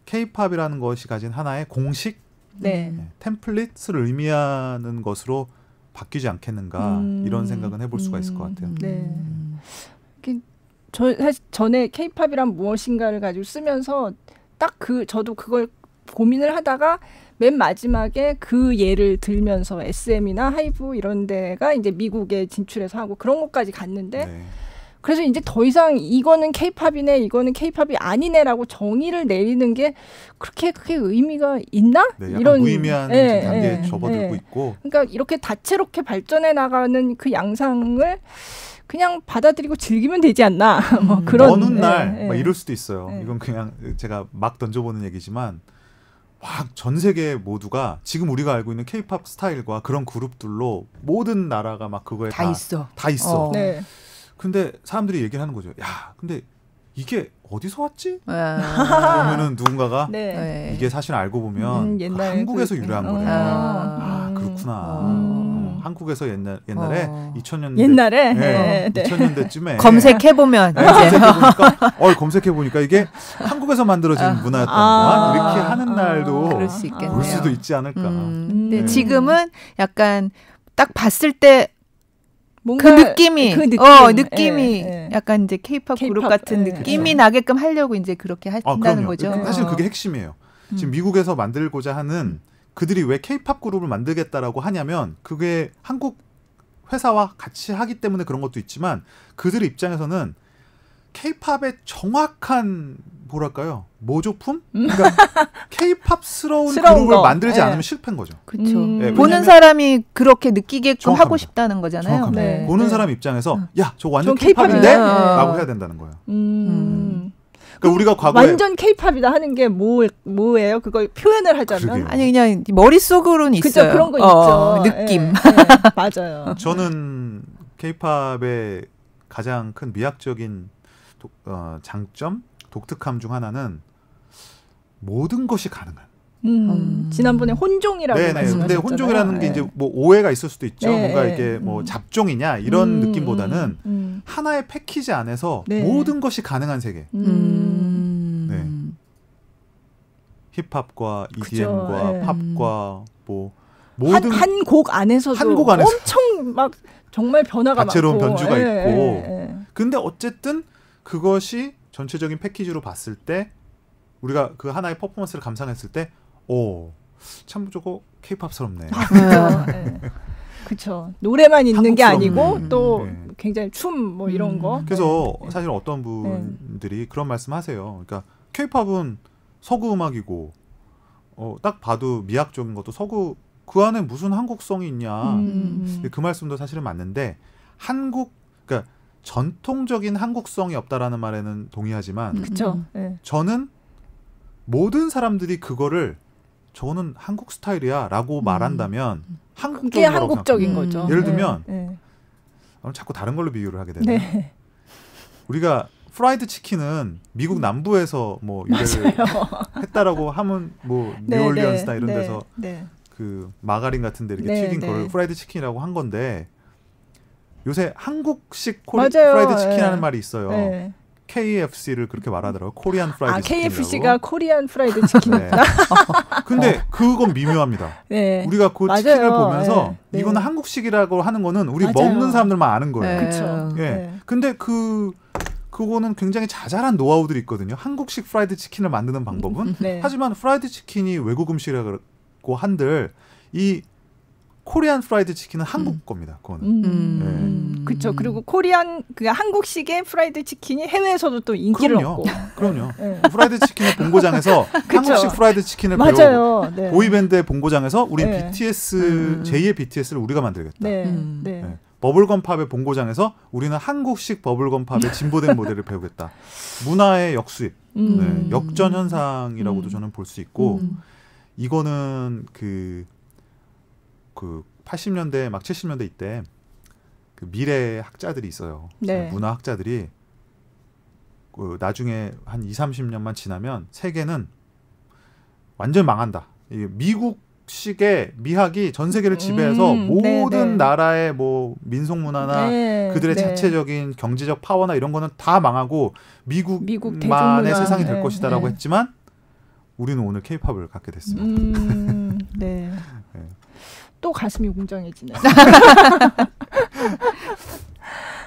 케이팝이라는 음. 것이 가진 하나의 공식 네. 네. 템플릿을 의미하는 것으로 바뀌지 않겠는가 음. 이런 생각은 해볼 수가 있을 것 같아요. 음. 네. 네. 저 사실 전에 케팝이란 무엇인가를 가지고 쓰면서 딱 그 저도 그걸 고민을 하다가 맨 마지막에 그 예를 들면서 SM이나 하이브 이런 데가 이제 미국에 진출해서 하고 그런 것까지 갔는데 네. 그래서 이제 더 이상 이거는 케이팝이네 이거는 케이팝이 아니네라고 정의를 내리는 게 그렇게 크게 의미가 있나 네, 이런 무의미한 예, 단계에 예, 접어들고 예. 있고 그러니까 이렇게 다채롭게 발전해 나가는 그 양상을 그냥 받아들이고 즐기면 되지 않나 뭐 음. 그런 어느 예, 날막 예. 이럴 수도 있어요 예. 이건 그냥 제가 막 던져보는 얘기지만 막 전 세계 모두가 지금 우리가 알고 있는 케이팝 스타일과 그런 그룹들로 모든 나라가 막 그거에 다, 다 있어 다 있어 어. 네. 근데 사람들이 얘기를 하는 거죠. 야, 근데 이게 어디서 왔지? 네. 그러면은 누군가가 네. 네. 이게 사실 알고 보면 음, 그 한국에서 그, 유래한 음. 거네요 아, 아 그렇구나. 어. 음. 어, 한국에서 옛날 옛날에 어. 2000년대 옛날에 네, 네. 2000년대쯤에 검색해 보면 어, 검색해 보니까 이게 한국에서 만들어진 아. 문화였던가 아. 이렇게 하는 아. 날도 그럴 수 있겠네요. 올 수도 있지 않을까. 음. 근데 지금은 약간 딱 봤을 때 뭔가 그 느낌이 그 느낌. 어 예, 느낌이 예, 예. 약간 이제 케이팝 그룹 같은 예. 느낌이 예. 나게끔 하려고 이제 그렇게 한다는 아, 거죠. 그 사실 그게 어. 핵심이에요. 음. 지금 미국에서 만들고자 하는 그들이 왜 케이팝 그룹을 만들겠다라고 하냐면 그게 한국 회사와 같이 하기 때문에 그런 것도 있지만 그들 의 입장에서는 케이팝의 정확한 뭐랄까요 모조품? 음. 그러니까 케이팝스러운 그룹을 거. 만들지 네. 않으면 실패인 거죠. 그렇죠. 음. 네, 보는 사람이 그렇게 느끼게끔 하고 싶다는 거잖아요. 정확합니다. 네. 보는 네. 사람 입장에서 어. 야저 완전 케이팝인데라고 네. 해야 된다는 거예요. 음. 음. 그러니까 우리가 과거에 완전 케이팝이다 하는 게 뭐, 뭐예요? 그걸 표현을 하자면 그러게요. 아니 그냥 머릿속으로는 있어요. 그런거 어, 있죠. 어, 예, 느낌. 맞아요. 저는 케이팝의 가장 큰 미학적인 독, 어, 장점, 독특함 중 하나는 모든 것이 가능한. 음, 음. 지난번에 혼종이라고 네네. 말씀하셨 근데 혼종이라는 네. 게 이제 뭐 오해가 있을 수도 있죠. 네. 뭔가 네. 이게 뭐 음. 잡종이냐 이런 음. 느낌보다는 음. 하나의 패키지 안에서 네. 모든 것이 가능한 세계. 음. 네. 힙합과 EDM과 그 예. 팝과 뭐 모든 한 곡 안에서도 한곡 안에서 엄청 막 정말 변화가 많고 로운 변주가 예, 있고. 예, 근데 어쨌든 그것이 전체적인 패키지로 봤을 때 우리가 그 하나의 퍼포먼스를 감상했을 때 오, 참 저거 케이팝스럽네. 아, 그렇죠. 예. 그렇죠. 노래만 있는 게 아니고 음, 또 네. 굉장히 춤 뭐 이런 거. 음. 그래서 네. 사실 어떤 네. 분들이 네. 그런 말씀하세요. 그러니까 케이팝은 서구 음악이고 어, 딱 봐도 미학적인 것도 서구 그 안에 무슨 한국성이 있냐. 음. 음 그 말씀도 사실은 맞는데 한국 그러니까 전통적인 한국성이 없다라는 말에는 동의하지만 음. 그쵸? 음. 예. 저는 모든 사람들이 그거를 저는 한국 스타일이야라고 음. 말한다면 음. 한국적인 한국적인 거죠. 예를 들면 네. 자꾸 다른 걸로 비유를 하게 되네요. 네. 우리가 프라이드 치킨은 미국 남부에서 뭐 유래를 했다라고 하면 뭐 네, 뉴올리언스나 네. 이런 네. 데서 네. 그 마가린 같은 데 이렇게 튀긴 거를 프라이드 치킨이라고 한 건데 요새 한국식 코리, 프라이드 치킨 하는 예. 말이 있어요. 네. KFC를 그렇게 음. 말하더라고요. 코리안 프라이드 치킨이 KFC가 코리안 프라이드 치킨입다 네. 근데 어. 그건 미묘합니다. 네. 우리가 그 맞아요. 치킨을 보면서 네. 네. 이거는 한국식이라고 하는 거는 우리 맞아요. 먹는 사람들만 아는 거예요. 그렇죠. 예. 네. 근데 그 그거는 굉장히 자잘한 노하우들이 있거든요. 한국식 프라이드 치킨을 만드는 방법은 하지만 프라이드 치킨이 외국 음식이라고 한들 이 코리안 프라이드 치킨은 음. 한국 음. 겁니다. 그거는. 음. 네. 그렇죠. 그리고 코리안 그 한국식의 프라이드 치킨이 해외에서도 또 인기를 그럼요. 얻고. 그럼요. 네. 프라이드 치킨의 본고장에서 한국식 프라이드 치킨을 배우고 네. 보이밴드의 본고장에서 우리 네. BTS 음. 제2의 BTS를 우리가 만들겠다. 네. 음. 네. 네. 버블건 팝의 본고장에서 우리는 한국식 버블건 팝의 진보된 모델을 배우겠다. 문화의 역수입, 음. 네, 역전 현상이라고도 음. 저는 볼 수 있고 음. 이거는 그그 80년대 막 70년대 이때 그 미래 학자들이 있어요. 네. 그 문화 학자들이 그 나중에 한 2, 30년만 지나면 세계는 완전 망한다. 미국식의 미학이 전 세계를 음, 지배해서 음, 모든 네네. 나라의 뭐 민속 문화나 네, 그들의 네. 자체적인 경제적 파워나 이런 거는 다 망하고 미국만의 세상이 될 네, 것이다라고 네. 했지만 우리는 오늘 케이팝을 갖게 됐습니다. 음, 네. 또 가슴이 웅장해지네.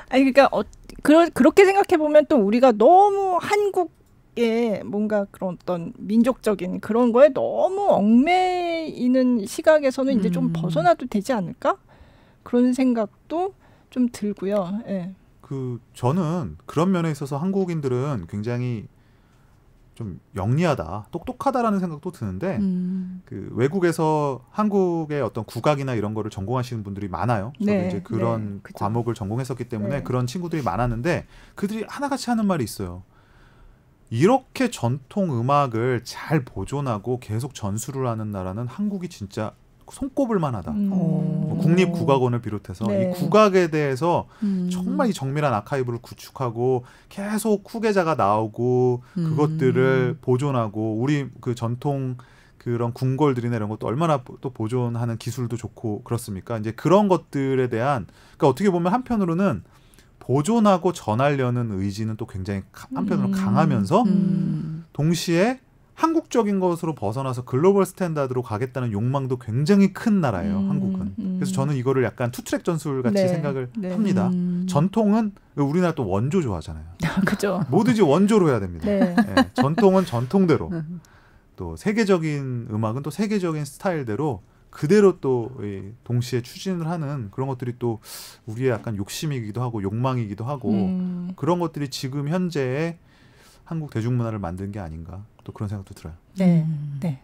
아니 그러니까 어, 그러, 그렇게 생각해 보면 또 우리가 너무 한국의 뭔가 그런 어떤 민족적인 그런 거에 너무 얽매이는 시각에서는 음. 이제 좀 음. 벗어나도 되지 않을까? 그런 생각도 좀 들고요. 예. 그 저는 그런 면에 있어서 한국인들은 굉장히 좀 영리하다, 똑똑하다라는 생각도 드는데 음. 그 외국에서 한국의 어떤 국악이나 이런 거를 전공하시는 분들이 많아요. 저도 네, 이제 그런 네, 과목을 전공했었기 때문에 네. 그런 친구들이 많았는데 그들이 하나같이 하는 말이 있어요. 이렇게 전통 음악을 잘 보존하고 계속 전수를 하는 나라는 한국이 진짜 손꼽을 만하다. 음. 뭐 국립국악원을 비롯해서 네. 이 국악에 대해서 음. 정말 이 정밀한 아카이브를 구축하고 계속 후계자가 나오고 음. 그것들을 보존하고 우리 그 전통 그런 궁궐들이나 이런 것도 얼마나 또 보존하는 기술도 좋고 그렇습니까? 이제 그런 것들에 대한 그러니까 어떻게 보면 한편으로는 보존하고 전하려는 의지는 또 굉장히 한편으로 음. 강하면서 음. 동시에 한국적인 것으로 벗어나서 글로벌 스탠다드로 가겠다는 욕망도 굉장히 큰 나라예요. 음, 한국은. 음. 그래서 저는 이거를 약간 투트랙 전술 같이 네, 생각을 네. 합니다. 음. 전통은 우리나라 또 원조 좋아하잖아요. 아, 그죠. 뭐든지 원조로 해야 됩니다. 네. 네 전통은 전통대로 음. 또 세계적인 음악은 또 세계적인 스타일대로 그대로 또 동시에 추진을 하는 그런 것들이 또 우리의 약간 욕심이기도 하고 욕망이기도 하고 음. 그런 것들이 지금 현재의 한국 대중문화를 만든 게 아닌가 또 그런 생각도 들어요. 네. 음. 네.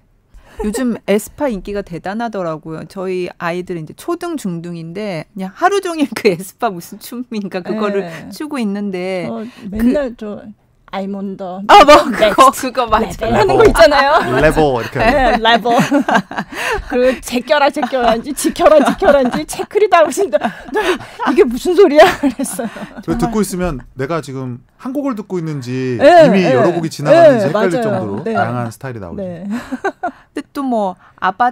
요즘 에스파 인기가 대단하더라고요. 저희 아이들 이제 초등 중등인데 그냥 하루 종일 그 에스파 무슨 춤인가 그거를 네. 추고 있는데 어, 그 맨날 그, 저 알몬드. 아, 뭐 네, 그거 네, 그거 맞아. 네, 하는 거 있잖아요. 아, 레버 이렇게. 네, 레버. 그 제껴라 제껴라인지 지켜라 지켜라인지 체크리 다오신다. 이게 무슨 소리야? 그랬어요. 듣고 있으면 내가 지금 한 곡을 듣고 있는지 네, 이미 네, 여러 곡이 지나가는지 헷갈릴 맞아요. 정도로 다양한 스타일이 나오죠. 근데 또 뭐 아바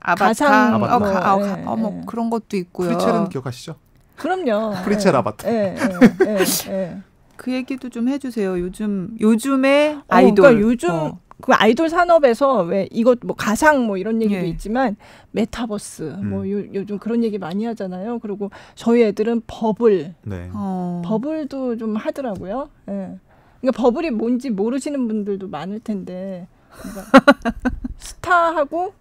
아바타 어, 가, 어, 가, 어, 뭐 그런 것도 있고요. 프리첼은 기억하시죠? 그럼요. 프리첼 아바타. 예, 예, 예. 그 얘기도 좀 해주세요. 요즘 요즘에 아이돌. 어, 그러니까 요즘 어. 그 아이돌 산업에서 왜 이것 뭐 가상 뭐 이런 얘기도 예. 있지만 메타버스 음. 뭐 요, 요즘 그런 얘기 많이 하잖아요. 그리고 저희 애들은 버블, 네. 어. 버블도 좀 하더라고요. 예. 그러니까 버블이 뭔지 모르시는 분들도 많을 텐데 그러니까 스타하고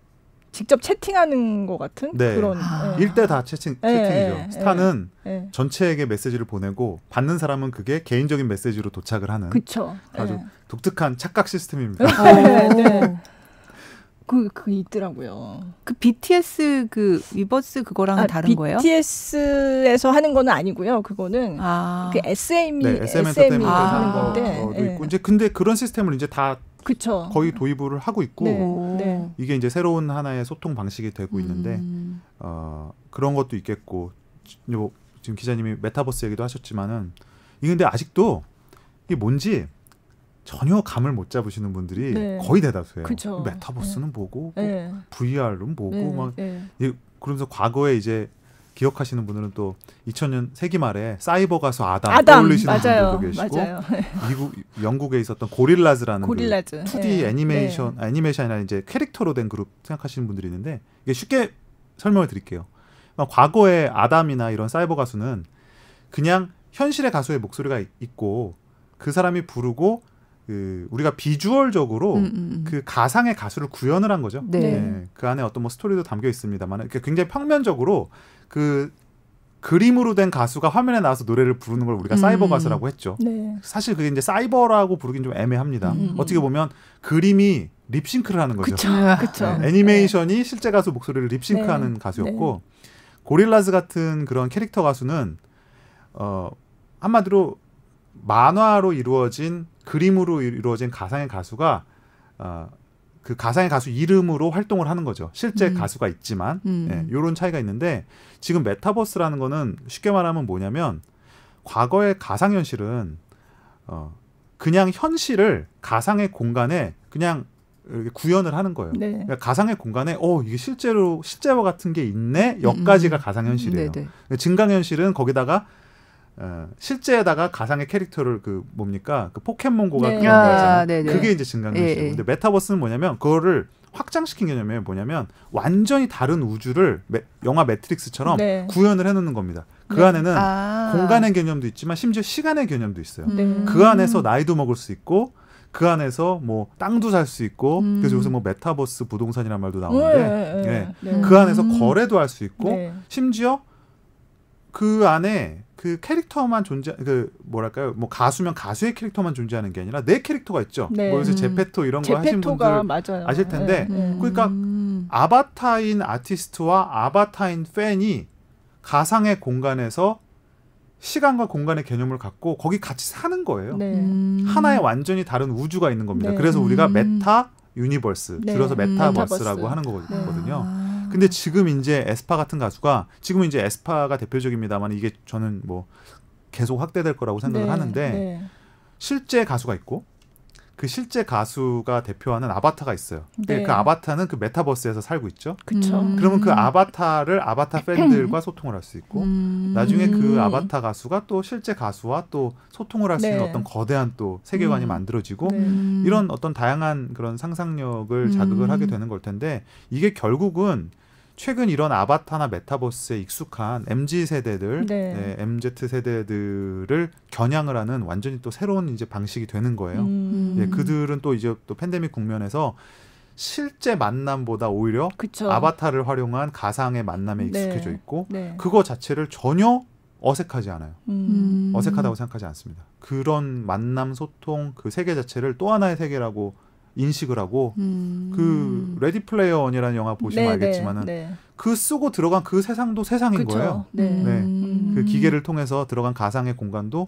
직접 채팅하는 것 같은 네. 그런 아. 예. 일대 다 채팅 예, 채팅이죠. 예, 스타는 전체에게 메시지를 보내고 받는 사람은 그게 개인적인 메시지로 도착을 하는 그쵸. 아주 독특한 착각 시스템입니다. 네, 네, 네. 그, 그 있더라고요. 그 BTS 그 위버스 그거랑은 아, 다른 b t s 그 아, 거예요? BTS에서 하는 건 아니고요. 그거는 아. 그 SM이 e, 네, SM e 엔터테인먼트 하는 아, 건데. 어, 네. 이제 근데 그런 시스템을 이제 다 그쵸. 거의 도입을 하고 있고 네. 네. 이게 이제 새로운 하나의 소통 방식이 되고 있는데 음. 어, 그런 것도 있겠고 뭐 지금 기자님이 메타버스 얘기도 하셨지만은 이 근데 아직도 이게 뭔지 전혀 감을 못 잡으시는 분들이 네. 거의 대다수예요. 그쵸. 메타버스는 네. 뭐 보고 뭐 VR은 보고 막 예, 그러면서 과거에 이제 기억하시는 분들은 또 2000년 세기 말에 사이버 가수 아담, 아담 떠올리시는 맞아요. 분들도 계시고 맞아요. 미국 영국에 있었던 고릴라즈라는 고릴라즈. 그 2D 네. 애니메이션 네. 애니메이션이 아 이제 캐릭터로 된 그룹 생각하시는 분들이 있는데 이게 쉽게 설명을 드릴게요. 과거의 아담이나 이런 사이버 가수는 그냥 현실의 가수의 목소리가 있고 그 사람이 부르고 그 우리가 비주얼적으로 음, 음, 음. 그 가상의 가수를 구현을 한 거죠. 네. 네. 그 안에 어떤 뭐 스토리도 담겨 있습니다만 굉장히 평면적으로 그 그림으로 된 가수가 화면에 나와서 노래를 부르는 걸 우리가 음. 사이버 가수라고 했죠. 네. 사실 그게 이제 사이버라고 부르긴 좀 애매합니다. 음, 음. 어떻게 보면 그림이 립싱크를 하는 거죠. 그쵸. 그 네. 애니메이션이 실제 가수 목소리를 립싱크하는 네. 가수였고 고릴라즈 같은 그런 캐릭터 가수는 어 한마디로 만화로 이루어진 그림으로 이루어진 가상의 가수가 어, 그 가상의 가수 이름으로 활동을 하는 거죠. 실제 음. 가수가 있지만 음. 예, 요런 차이가 있는데 지금 메타버스라는 거는 쉽게 말하면 뭐냐면 과거의 가상 현실은 어 그냥 현실을 가상의 공간에 그냥 이렇게 구현을 하는 거예요. 네. 그러니까 가상의 공간에 어 이게 실제로 실제와 같은 게 있네 여기까지가 음. 음. 가상 현실이에요. 증강 현실은 거기다가 예. 실제에다가 가상의 캐릭터를 그 뭡니까 그 포켓몬고가 네. 그런 거잖아요. 아, 네, 네, 그게 이제 증강현실이고 네, 예, 예. 근데 메타버스는 뭐냐면 그거를 확장시킨 개념이 에요 뭐냐면 완전히 다른 우주를 매, 영화 매트릭스처럼 네. 구현을 해놓는 겁니다. 그 네. 안에는 아. 공간의 개념도 있지만 심지어 시간의 개념도 있어요. 그 안에서 나이도 먹을 수 있고 그 안에서 뭐 땅도 살 수 있고 음. 그래서 요새 뭐 메타버스 부동산이란 말도 나오는데 예, 그 안에서 음. 거래도 할 수 있고 심지어 그 안에 그 캐릭터만 존재 그 뭐랄까요 뭐 가수면 가수의 캐릭터만 존재하는 게 아니라 내 캐릭터가 있죠. 네. 뭐 요새 음. 제페토 이런 거 하신 분들 맞아요. 아실 텐데 네, 네. 그러니까 아바타인 아티스트와 아바타인 팬이 가상의 공간에서 시간과 공간의 개념을 갖고 거기 같이 사는 거예요. 네. 음. 하나의 완전히 다른 우주가 있는 겁니다. 네. 그래서 우리가 음. 메타 유니버스 네. 줄여서 메타버스라고 메 하는 거거든요. 아. 근데 지금 이제 에스파 같은 가수가 지금 이제 에스파가 대표적입니다만 이게 저는 뭐 계속 확대될 거라고 생각을 네, 하는데 네. 실제 가수가 있고 그 실제 가수가 대표하는 아바타가 있어요. 그 네. 그 아바타는 그 메타버스에서 살고 있죠. 그쵸. 음. 그러면 그 아바타를 아바타 음. 팬들과 소통을 할 수 있고 음. 나중에 그 아바타 가수가 또 실제 가수와 또 소통을 할수 네. 있는 어떤 거대한 또 세계관이 음. 만들어지고 네. 이런 어떤 다양한 그런 상상력을 자극을 음. 하게 되는 걸 텐데 이게 결국은 최근 이런 아바타나 메타버스에 익숙한 MZ 세대들, 네. 네, MZ 세대들을 겨냥을 하는 완전히 또 새로운 이제 방식이 되는 거예요. 음. 예, 그들은 또 이제 또 팬데믹 국면에서 실제 만남보다 오히려 그쵸. 아바타를 활용한 가상의 만남에 네. 익숙해져 있고 네. 그거 자체를 전혀 어색하지 않아요. 음. 어색하다고 생각하지 않습니다. 그런 만남 소통 그 세계 자체를 또 하나의 세계라고 인식을 하고 음. 그 레디 플레이어 언이라는 영화 보시면 네, 네 알겠지만은 네. 그 쓰고 들어간 그 세상도 세상인 그쵸? 거예요. 네. 네. 음. 그 기계를 통해서 들어간 가상의 공간도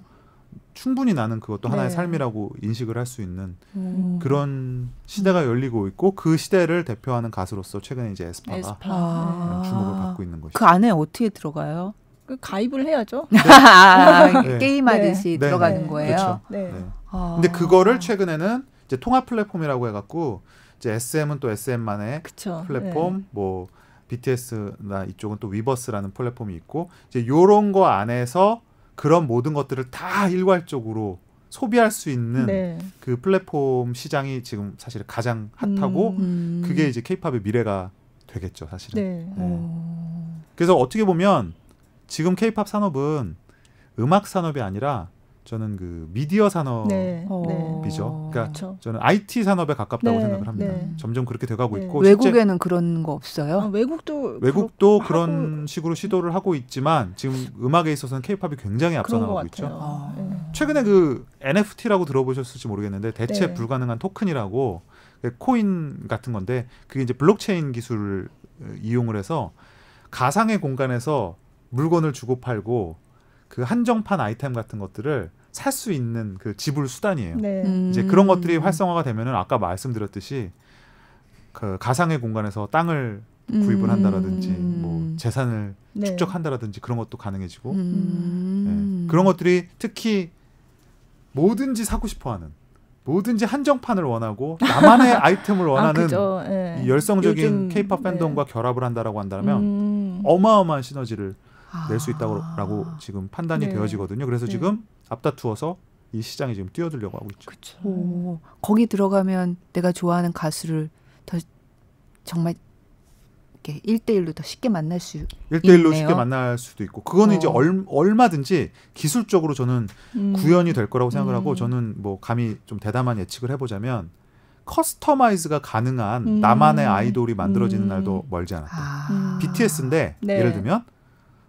충분히 나는 그것도 하나의 네. 삶이라고 인식을 할 수 있는 음. 그런 시대가 열리고 있고 그 시대를 대표하는 가수로서 최근에 이제 에스파가 에스파. 아. 네, 주목을 받고 있는 것이그 안에 어떻게 들어가요? 그 가입을 해야죠. 아, 네. 네. 게임 하듯이 들어가는 거예요. 그렇죠. 네. 근데 아. 그거를 최근에는 이제 통합 플랫폼이라고 해갖고 이제 SM은 또 SM만의 그쵸. 플랫폼 네. 뭐 BTS나 이쪽은 또 위버스라는 플랫폼이 있고 이제 요런 거 안에서 그런 모든 것들을 다 일괄적으로 소비할 수 있는 네. 그 플랫폼 시장이 지금 사실 가장 핫하고 음, 음. 그게 이제 케이팝의 미래가 되겠죠 사실은 네. 네. 그래서 어떻게 보면 지금 케이팝 산업은 음악 산업이 아니라 저는 그 미디어 산업이죠. 네. 네. 어. 그러니까 그렇 저는 IT 산업에 가깝다고 네. 생각을 합니다. 점점 그렇게 돼가고 있고 외국에는 그런 거 없어요? 아, 외국도 외국도 그런 하고, 식으로 시도를 하고 있지만 지금 음악에 있어서는 케이팝이 굉장히 앞서 나가고 있죠. 아, 최근에 그 NFT라고 들어보셨을지 모르겠는데 대체 불가능한 토큰이라고 그 코인 같은 건데 그게 이제 블록체인 기술을 이용을 해서 가상의 공간에서 물건을 주고 팔고 그 한정판 아이템 같은 것들을 살 수 있는 그 지불 수단이에요. 네. 음. 이제 그런 것들이 활성화가 되면은 아까 말씀드렸듯이 그 가상의 공간에서 땅을 구입을 음. 한다라든지 뭐 재산을 네. 축적한다라든지 그런 것도 가능해지고 음. 네. 그런 것들이 특히 뭐든지 사고 싶어하는 뭐든지 한정판을 원하고 나만의 아, 아이템을 원하는 아, 네. 열성적인 케이팝 팬덤과 결합을 한다라고 한다면 음. 어마어마한 시너지를 아. 낼수 있다고 지금 판단이 네. 되어지거든요. 그래서 네. 지금 앞다투어서 이 시장에 지금 뛰어들려고 하고 있죠. 그쵸. 오, 거기 들어가면 내가 좋아하는 가수를 더 정말 이렇게 1대1로 더 쉽게 만날 수 1대1로 있네요. 쉽게 만날 수도 있고 그거는 어. 이제 얼, 마든지 기술적으로 저는 음. 구현이 될 거라고 생각을 음. 하고 저는 뭐 감히 좀 대담한 예측을 해보자면 커스터마이즈가 가능한 음. 나만의 아이돌이 만들어지는 날도 음. 멀지 않았다. 아. BTS인데 네. 예를 들면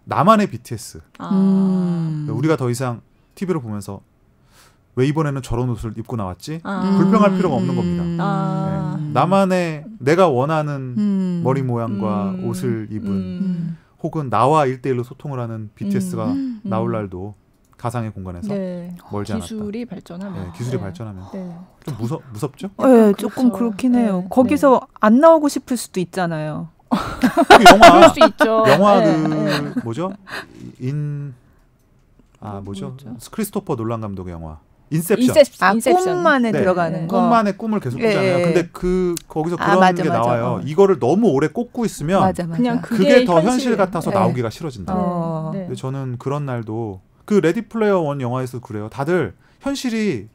나만의 BTS. 아. 음. 우리가 더 이상 t v 를 보면서 왜 이번에는 저런 옷을 입고 나왔지? 아. 불평할 필요가 없는 겁니다. 음. 아. 네. 나만의 내가 원하는 음. 머리 모양과 음. 옷을 입은 음. 혹은 나와 일대일로 소통을 하는 BTS가 음. 나올 날도 가상의 공간에서 네. 멀지 않았다. 기술이 발전하면 네, 기술이 네. 발전하면 네. 좀 무섭 무섭죠? 네, 아, 조금 그렇죠. 그렇긴 해요. 네. 거기서 안 나오고 싶을 수도 있잖아요. 영화 수 있죠. 영화 네. 그 뭐죠? 인아 뭐죠? 뭐죠? 크리스토퍼 놀란 감독의 영화. 인셉션. 인셉션. 아, 인셉션. 꿈만에 네. 들어가는 네. 거. 꿈만의 꿈을 계속 네, 꾸잖아요. 예, 예. 근데 그 거기서 아, 그런 아, 맞아, 게 맞아, 나와요. 맞 어. 이거를 너무 오래 꽂고 있으면 맞아, 맞아. 그냥 그게, 그게 더 현실, 현실 같아서 네. 나오기가 싫어진다. 어. 근데 저는 그런 날도 그 레디 플레이어 원 영화에서 그래요. 다들 현실이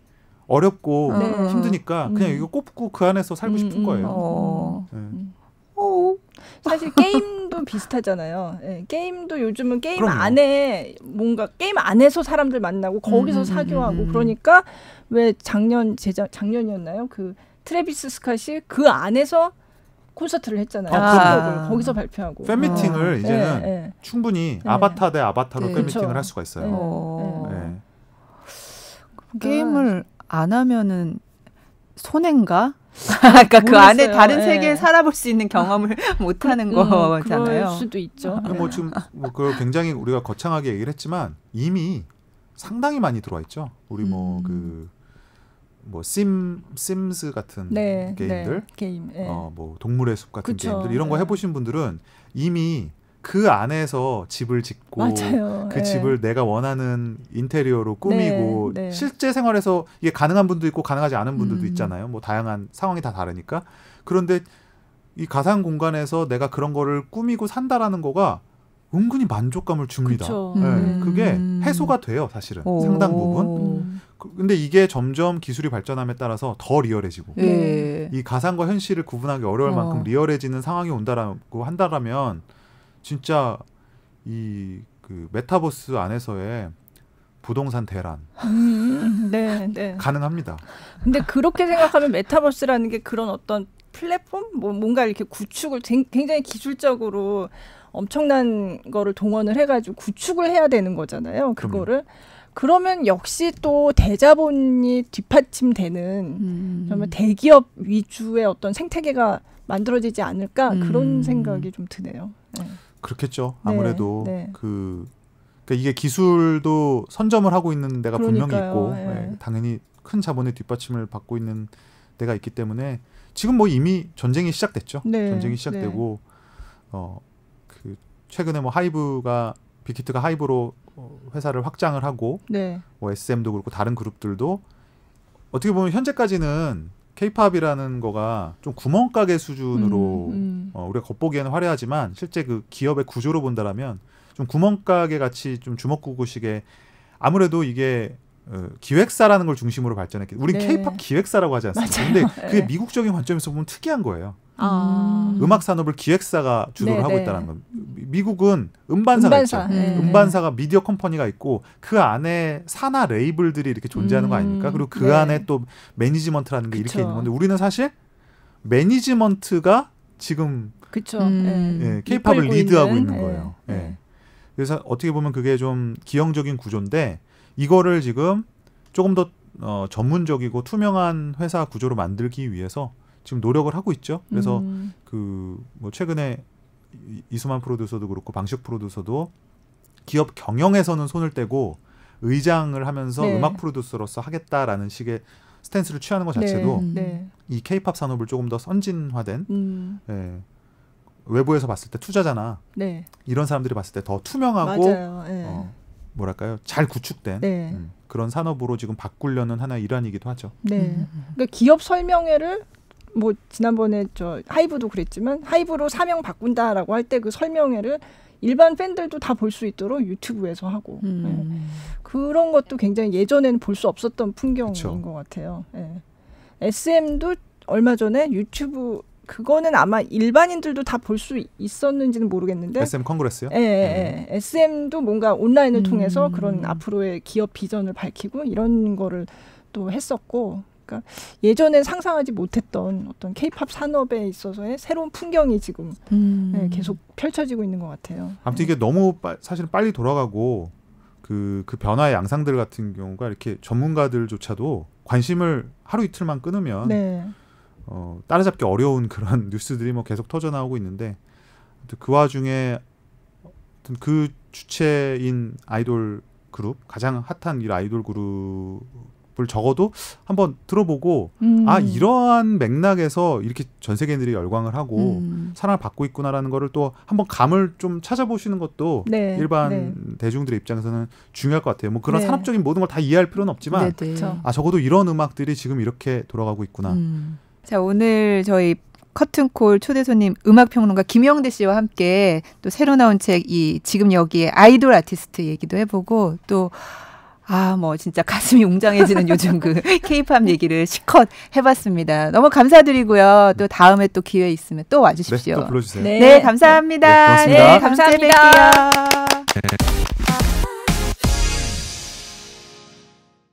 어렵고 어. 힘드니까 그냥 음. 이거 꼽고 그 안에서 살고 음, 싶은 음. 거예요. 음, 어. 어. 사실 게임도 비슷하잖아요. 네, 게임도 요즘은 게임 그럼요. 안에 뭔가 게임 안에서 사람들 만나고 거기서 음, 음 사교하고 음, 음, 그러니까 왜 작년 제작 작년이었나요? 그 트래비스 스캇이 그 안에서 콘서트를 했잖아요. 아, 거기서 발표하고 팬미팅을 아. 이제는 네, 네. 충분히 아바타 대 아바타로 네. 팬미팅을 그쵸. 할 수가 있어요. 네. 게임을 안 하면은 손해인가? 그러니까 그 안에 다른 네. 세계에 살아볼 수 있는 경험을 그, 못 하는 음, 거잖아요. 그럴 수도 있죠. 그뭐 아, 네. 지금 뭐그 굉장히 우리가 거창하게 얘기를 했지만 이미 상당히 많이 들어와 있죠. 우리 뭐 그 뭐 심 심스 같은 네, 네 게임들, 네, 게임, 네. 예. 어뭐 동물의 숲 같은 그쵸, 게임들 이런 거 네. 해보신 분들은 이미 그 안에서 집을 짓고 맞아요. 그 네. 집을 내가 원하는 인테리어로 꾸미고 네, 네. 실제 생활에서 이게 가능한 분도 있고 가능하지 않은 분들도 음. 있잖아요. 뭐 다양한 상황이 다 다르니까. 그런데 이 가상 공간에서 내가 그런 거를 꾸미고 산다라는 거가 은근히 만족감을 줍니다. 그 음. 그게 해소가 돼요, 사실은. 오. 상당 부분. 음. 그, 근데 이게 점점 기술이 발전함에 따라서 더 리얼해지고 예. 이 가상과 현실을 구분하기 어려울 어. 만큼 리얼해지는 상황이 온다라고 한다라면 진짜 이그 메타버스 안에서의 부동산 대란. 음, 네, 네. 가능합니다. 근데 그렇게 생각하면 메타버스라는 게 그런 어떤 플랫폼 뭐 뭔가 이렇게 구축을 굉장히 기술적으로 엄청난 거를 동원을 해가지고 구축을 해야 되는 거잖아요. 그거를 그러면 역시 또 대자본이 뒷받침되는 음. 정말 대기업 위주의 어떤 생태계가 만들어지지 않을까 그런 음. 생각이 좀 드네요. 네. 그렇겠죠. 네, 아무래도 네, 네. 그 그러니까 이게 기술도 선점을 하고 있는 데가 그러니까요, 분명히 있고 예. 당연히 큰 자본의 뒷받침을 받고 있는 데가 있기 때문에 지금 뭐 이미 전쟁이 시작됐죠. 네, 전쟁이 시작되고 어그 최근에 뭐 하이브가 빅히트가 하이브로 어, 회사를 확장을 하고 뭐 SM도 그렇고 다른 그룹들도 어떻게 보면 현재까지는 케이팝이라는 거가 좀 구멍가게 수준으로 음, 음. 어, 우리가 겉보기에는 화려하지만 실제 그 기업의 구조로 본다라면 좀 구멍가게 같이 좀 주먹구구식의 아무래도 이게 어, 기획사라는 걸 중심으로 발전했기 우린 케이팝 네. 기획사라고 하지 않습니까 맞아요. 근데 그게 네. 미국적인 관점에서 보면 특이한 거예요 아. 음악 산업을 기획사가 주도를 네, 하고 네. 있다는 겁니다 미국은 음반사가 음반사. 있죠. 네. 음반사가 미디어 컴퍼니가 있고 그 안에 산하 레이블들이 이렇게 존재하는 음. 거 아닙니까? 음. 그리고 그 네. 안에 또 매니지먼트라는 게 그쵸. 이렇게 있는 건데 우리는 사실 매니지먼트가 지금 그쵸. 음. 네. 예, 케이팝을 리드하고 있는, 있는 네. 거예요. 예. 예. 그래서 어떻게 보면 그게 좀 기형적인 구조인데 이거를 지금 조금 더 어, 전문적이고 투명한 회사 구조로 만들기 위해서 지금 노력을 하고 있죠. 그래서 음. 그뭐 최근에 이수만 프로듀서도 그렇고 방식 프로듀서도 기업 경영에서는 손을 떼고 의장을 하면서 네. 음악 프로듀서로서 하겠다라는 식의 스탠스를 취하는 것 네. 자체도 음. 네. 이 케이팝 산업을 조금 더 선진화된 음. 예, 외부에서 봤을 때 투자잖아 네. 이런 사람들이 봤을 때 더 투명하고 예. 어, 뭐랄까요 잘 구축된 네. 음, 그런 산업으로 지금 바꾸려는 하나의 일환이기도 하죠. 네. 음. 그러니까 기업 설명회를 뭐 지난번에 저 하이브도 그랬지만 하이브로 사명 바꾼다라고 할 때 그 설명회를 일반 팬들도 다 볼 수 있도록 유튜브에서 하고 음. 예. 그런 것도 굉장히 예전에는 볼 수 없었던 풍경인 그쵸. 것 같아요. 예. 네. SM도 얼마 전에 유튜브 그거는 아마 일반인들도 다 볼 수 있었는지는 모르겠는데 SM 컨그레스요? 예, 예, 예. SM도 음. 뭔가 온라인을 음. 통해서 그런 앞으로의 기업 비전을 밝히고 이런 거를 또 했었고 그러니까 예전엔 상상하지 못했던 어떤 케이팝 산업에 있어서의 새로운 풍경이 지금 네, 음. 네, 계속 펼쳐지고 있는 것 같아요. 아무튼 이게 네. 너무 빠, 사실은 빨리 돌아가고 그, 그 변화의 양상들 같은 경우가 이렇게 전문가들조차도 관심을 하루 이틀만 끊으면 네. 어, 따라잡기 어려운 그런 뉴스들이 뭐 계속 터져 나오고 있는데 그 와중에 그 주체인 아이돌 그룹 가장 핫한 이 아이돌 그룹 뭘 적어도 한번 들어보고 음. 아 이러한 맥락에서 이렇게 전 세계인들이 열광을 하고 음. 사랑을 받고 있구나라는 거를 또 한번 감을 좀 찾아보시는 것도 네. 일반 네. 대중들의 입장에서는 중요할 것 같아요. 뭐 그런 네. 산업적인 모든 걸 다 이해할 필요는 없지만 네, 네. 아 적어도 이런 음악들이 지금 이렇게 돌아가고 있구나. 음. 자 오늘 저희 커튼콜 초대 손님 음악 평론가 김영대 씨와 함께 또 새로 나온 책이 지금 여기에 아이돌 아티스트 얘기도 해보고 또 아, 뭐, 진짜 가슴이 웅장해지는 요즘 그 케이팝 얘기를 시컷 해봤습니다. 너무 감사드리고요. 또 다음에 또 기회 있으면 또 와주십시오. 네, 또 불러주세요. 네, 네 감사합니다. 네, 네 감사합니다. 뵐게요.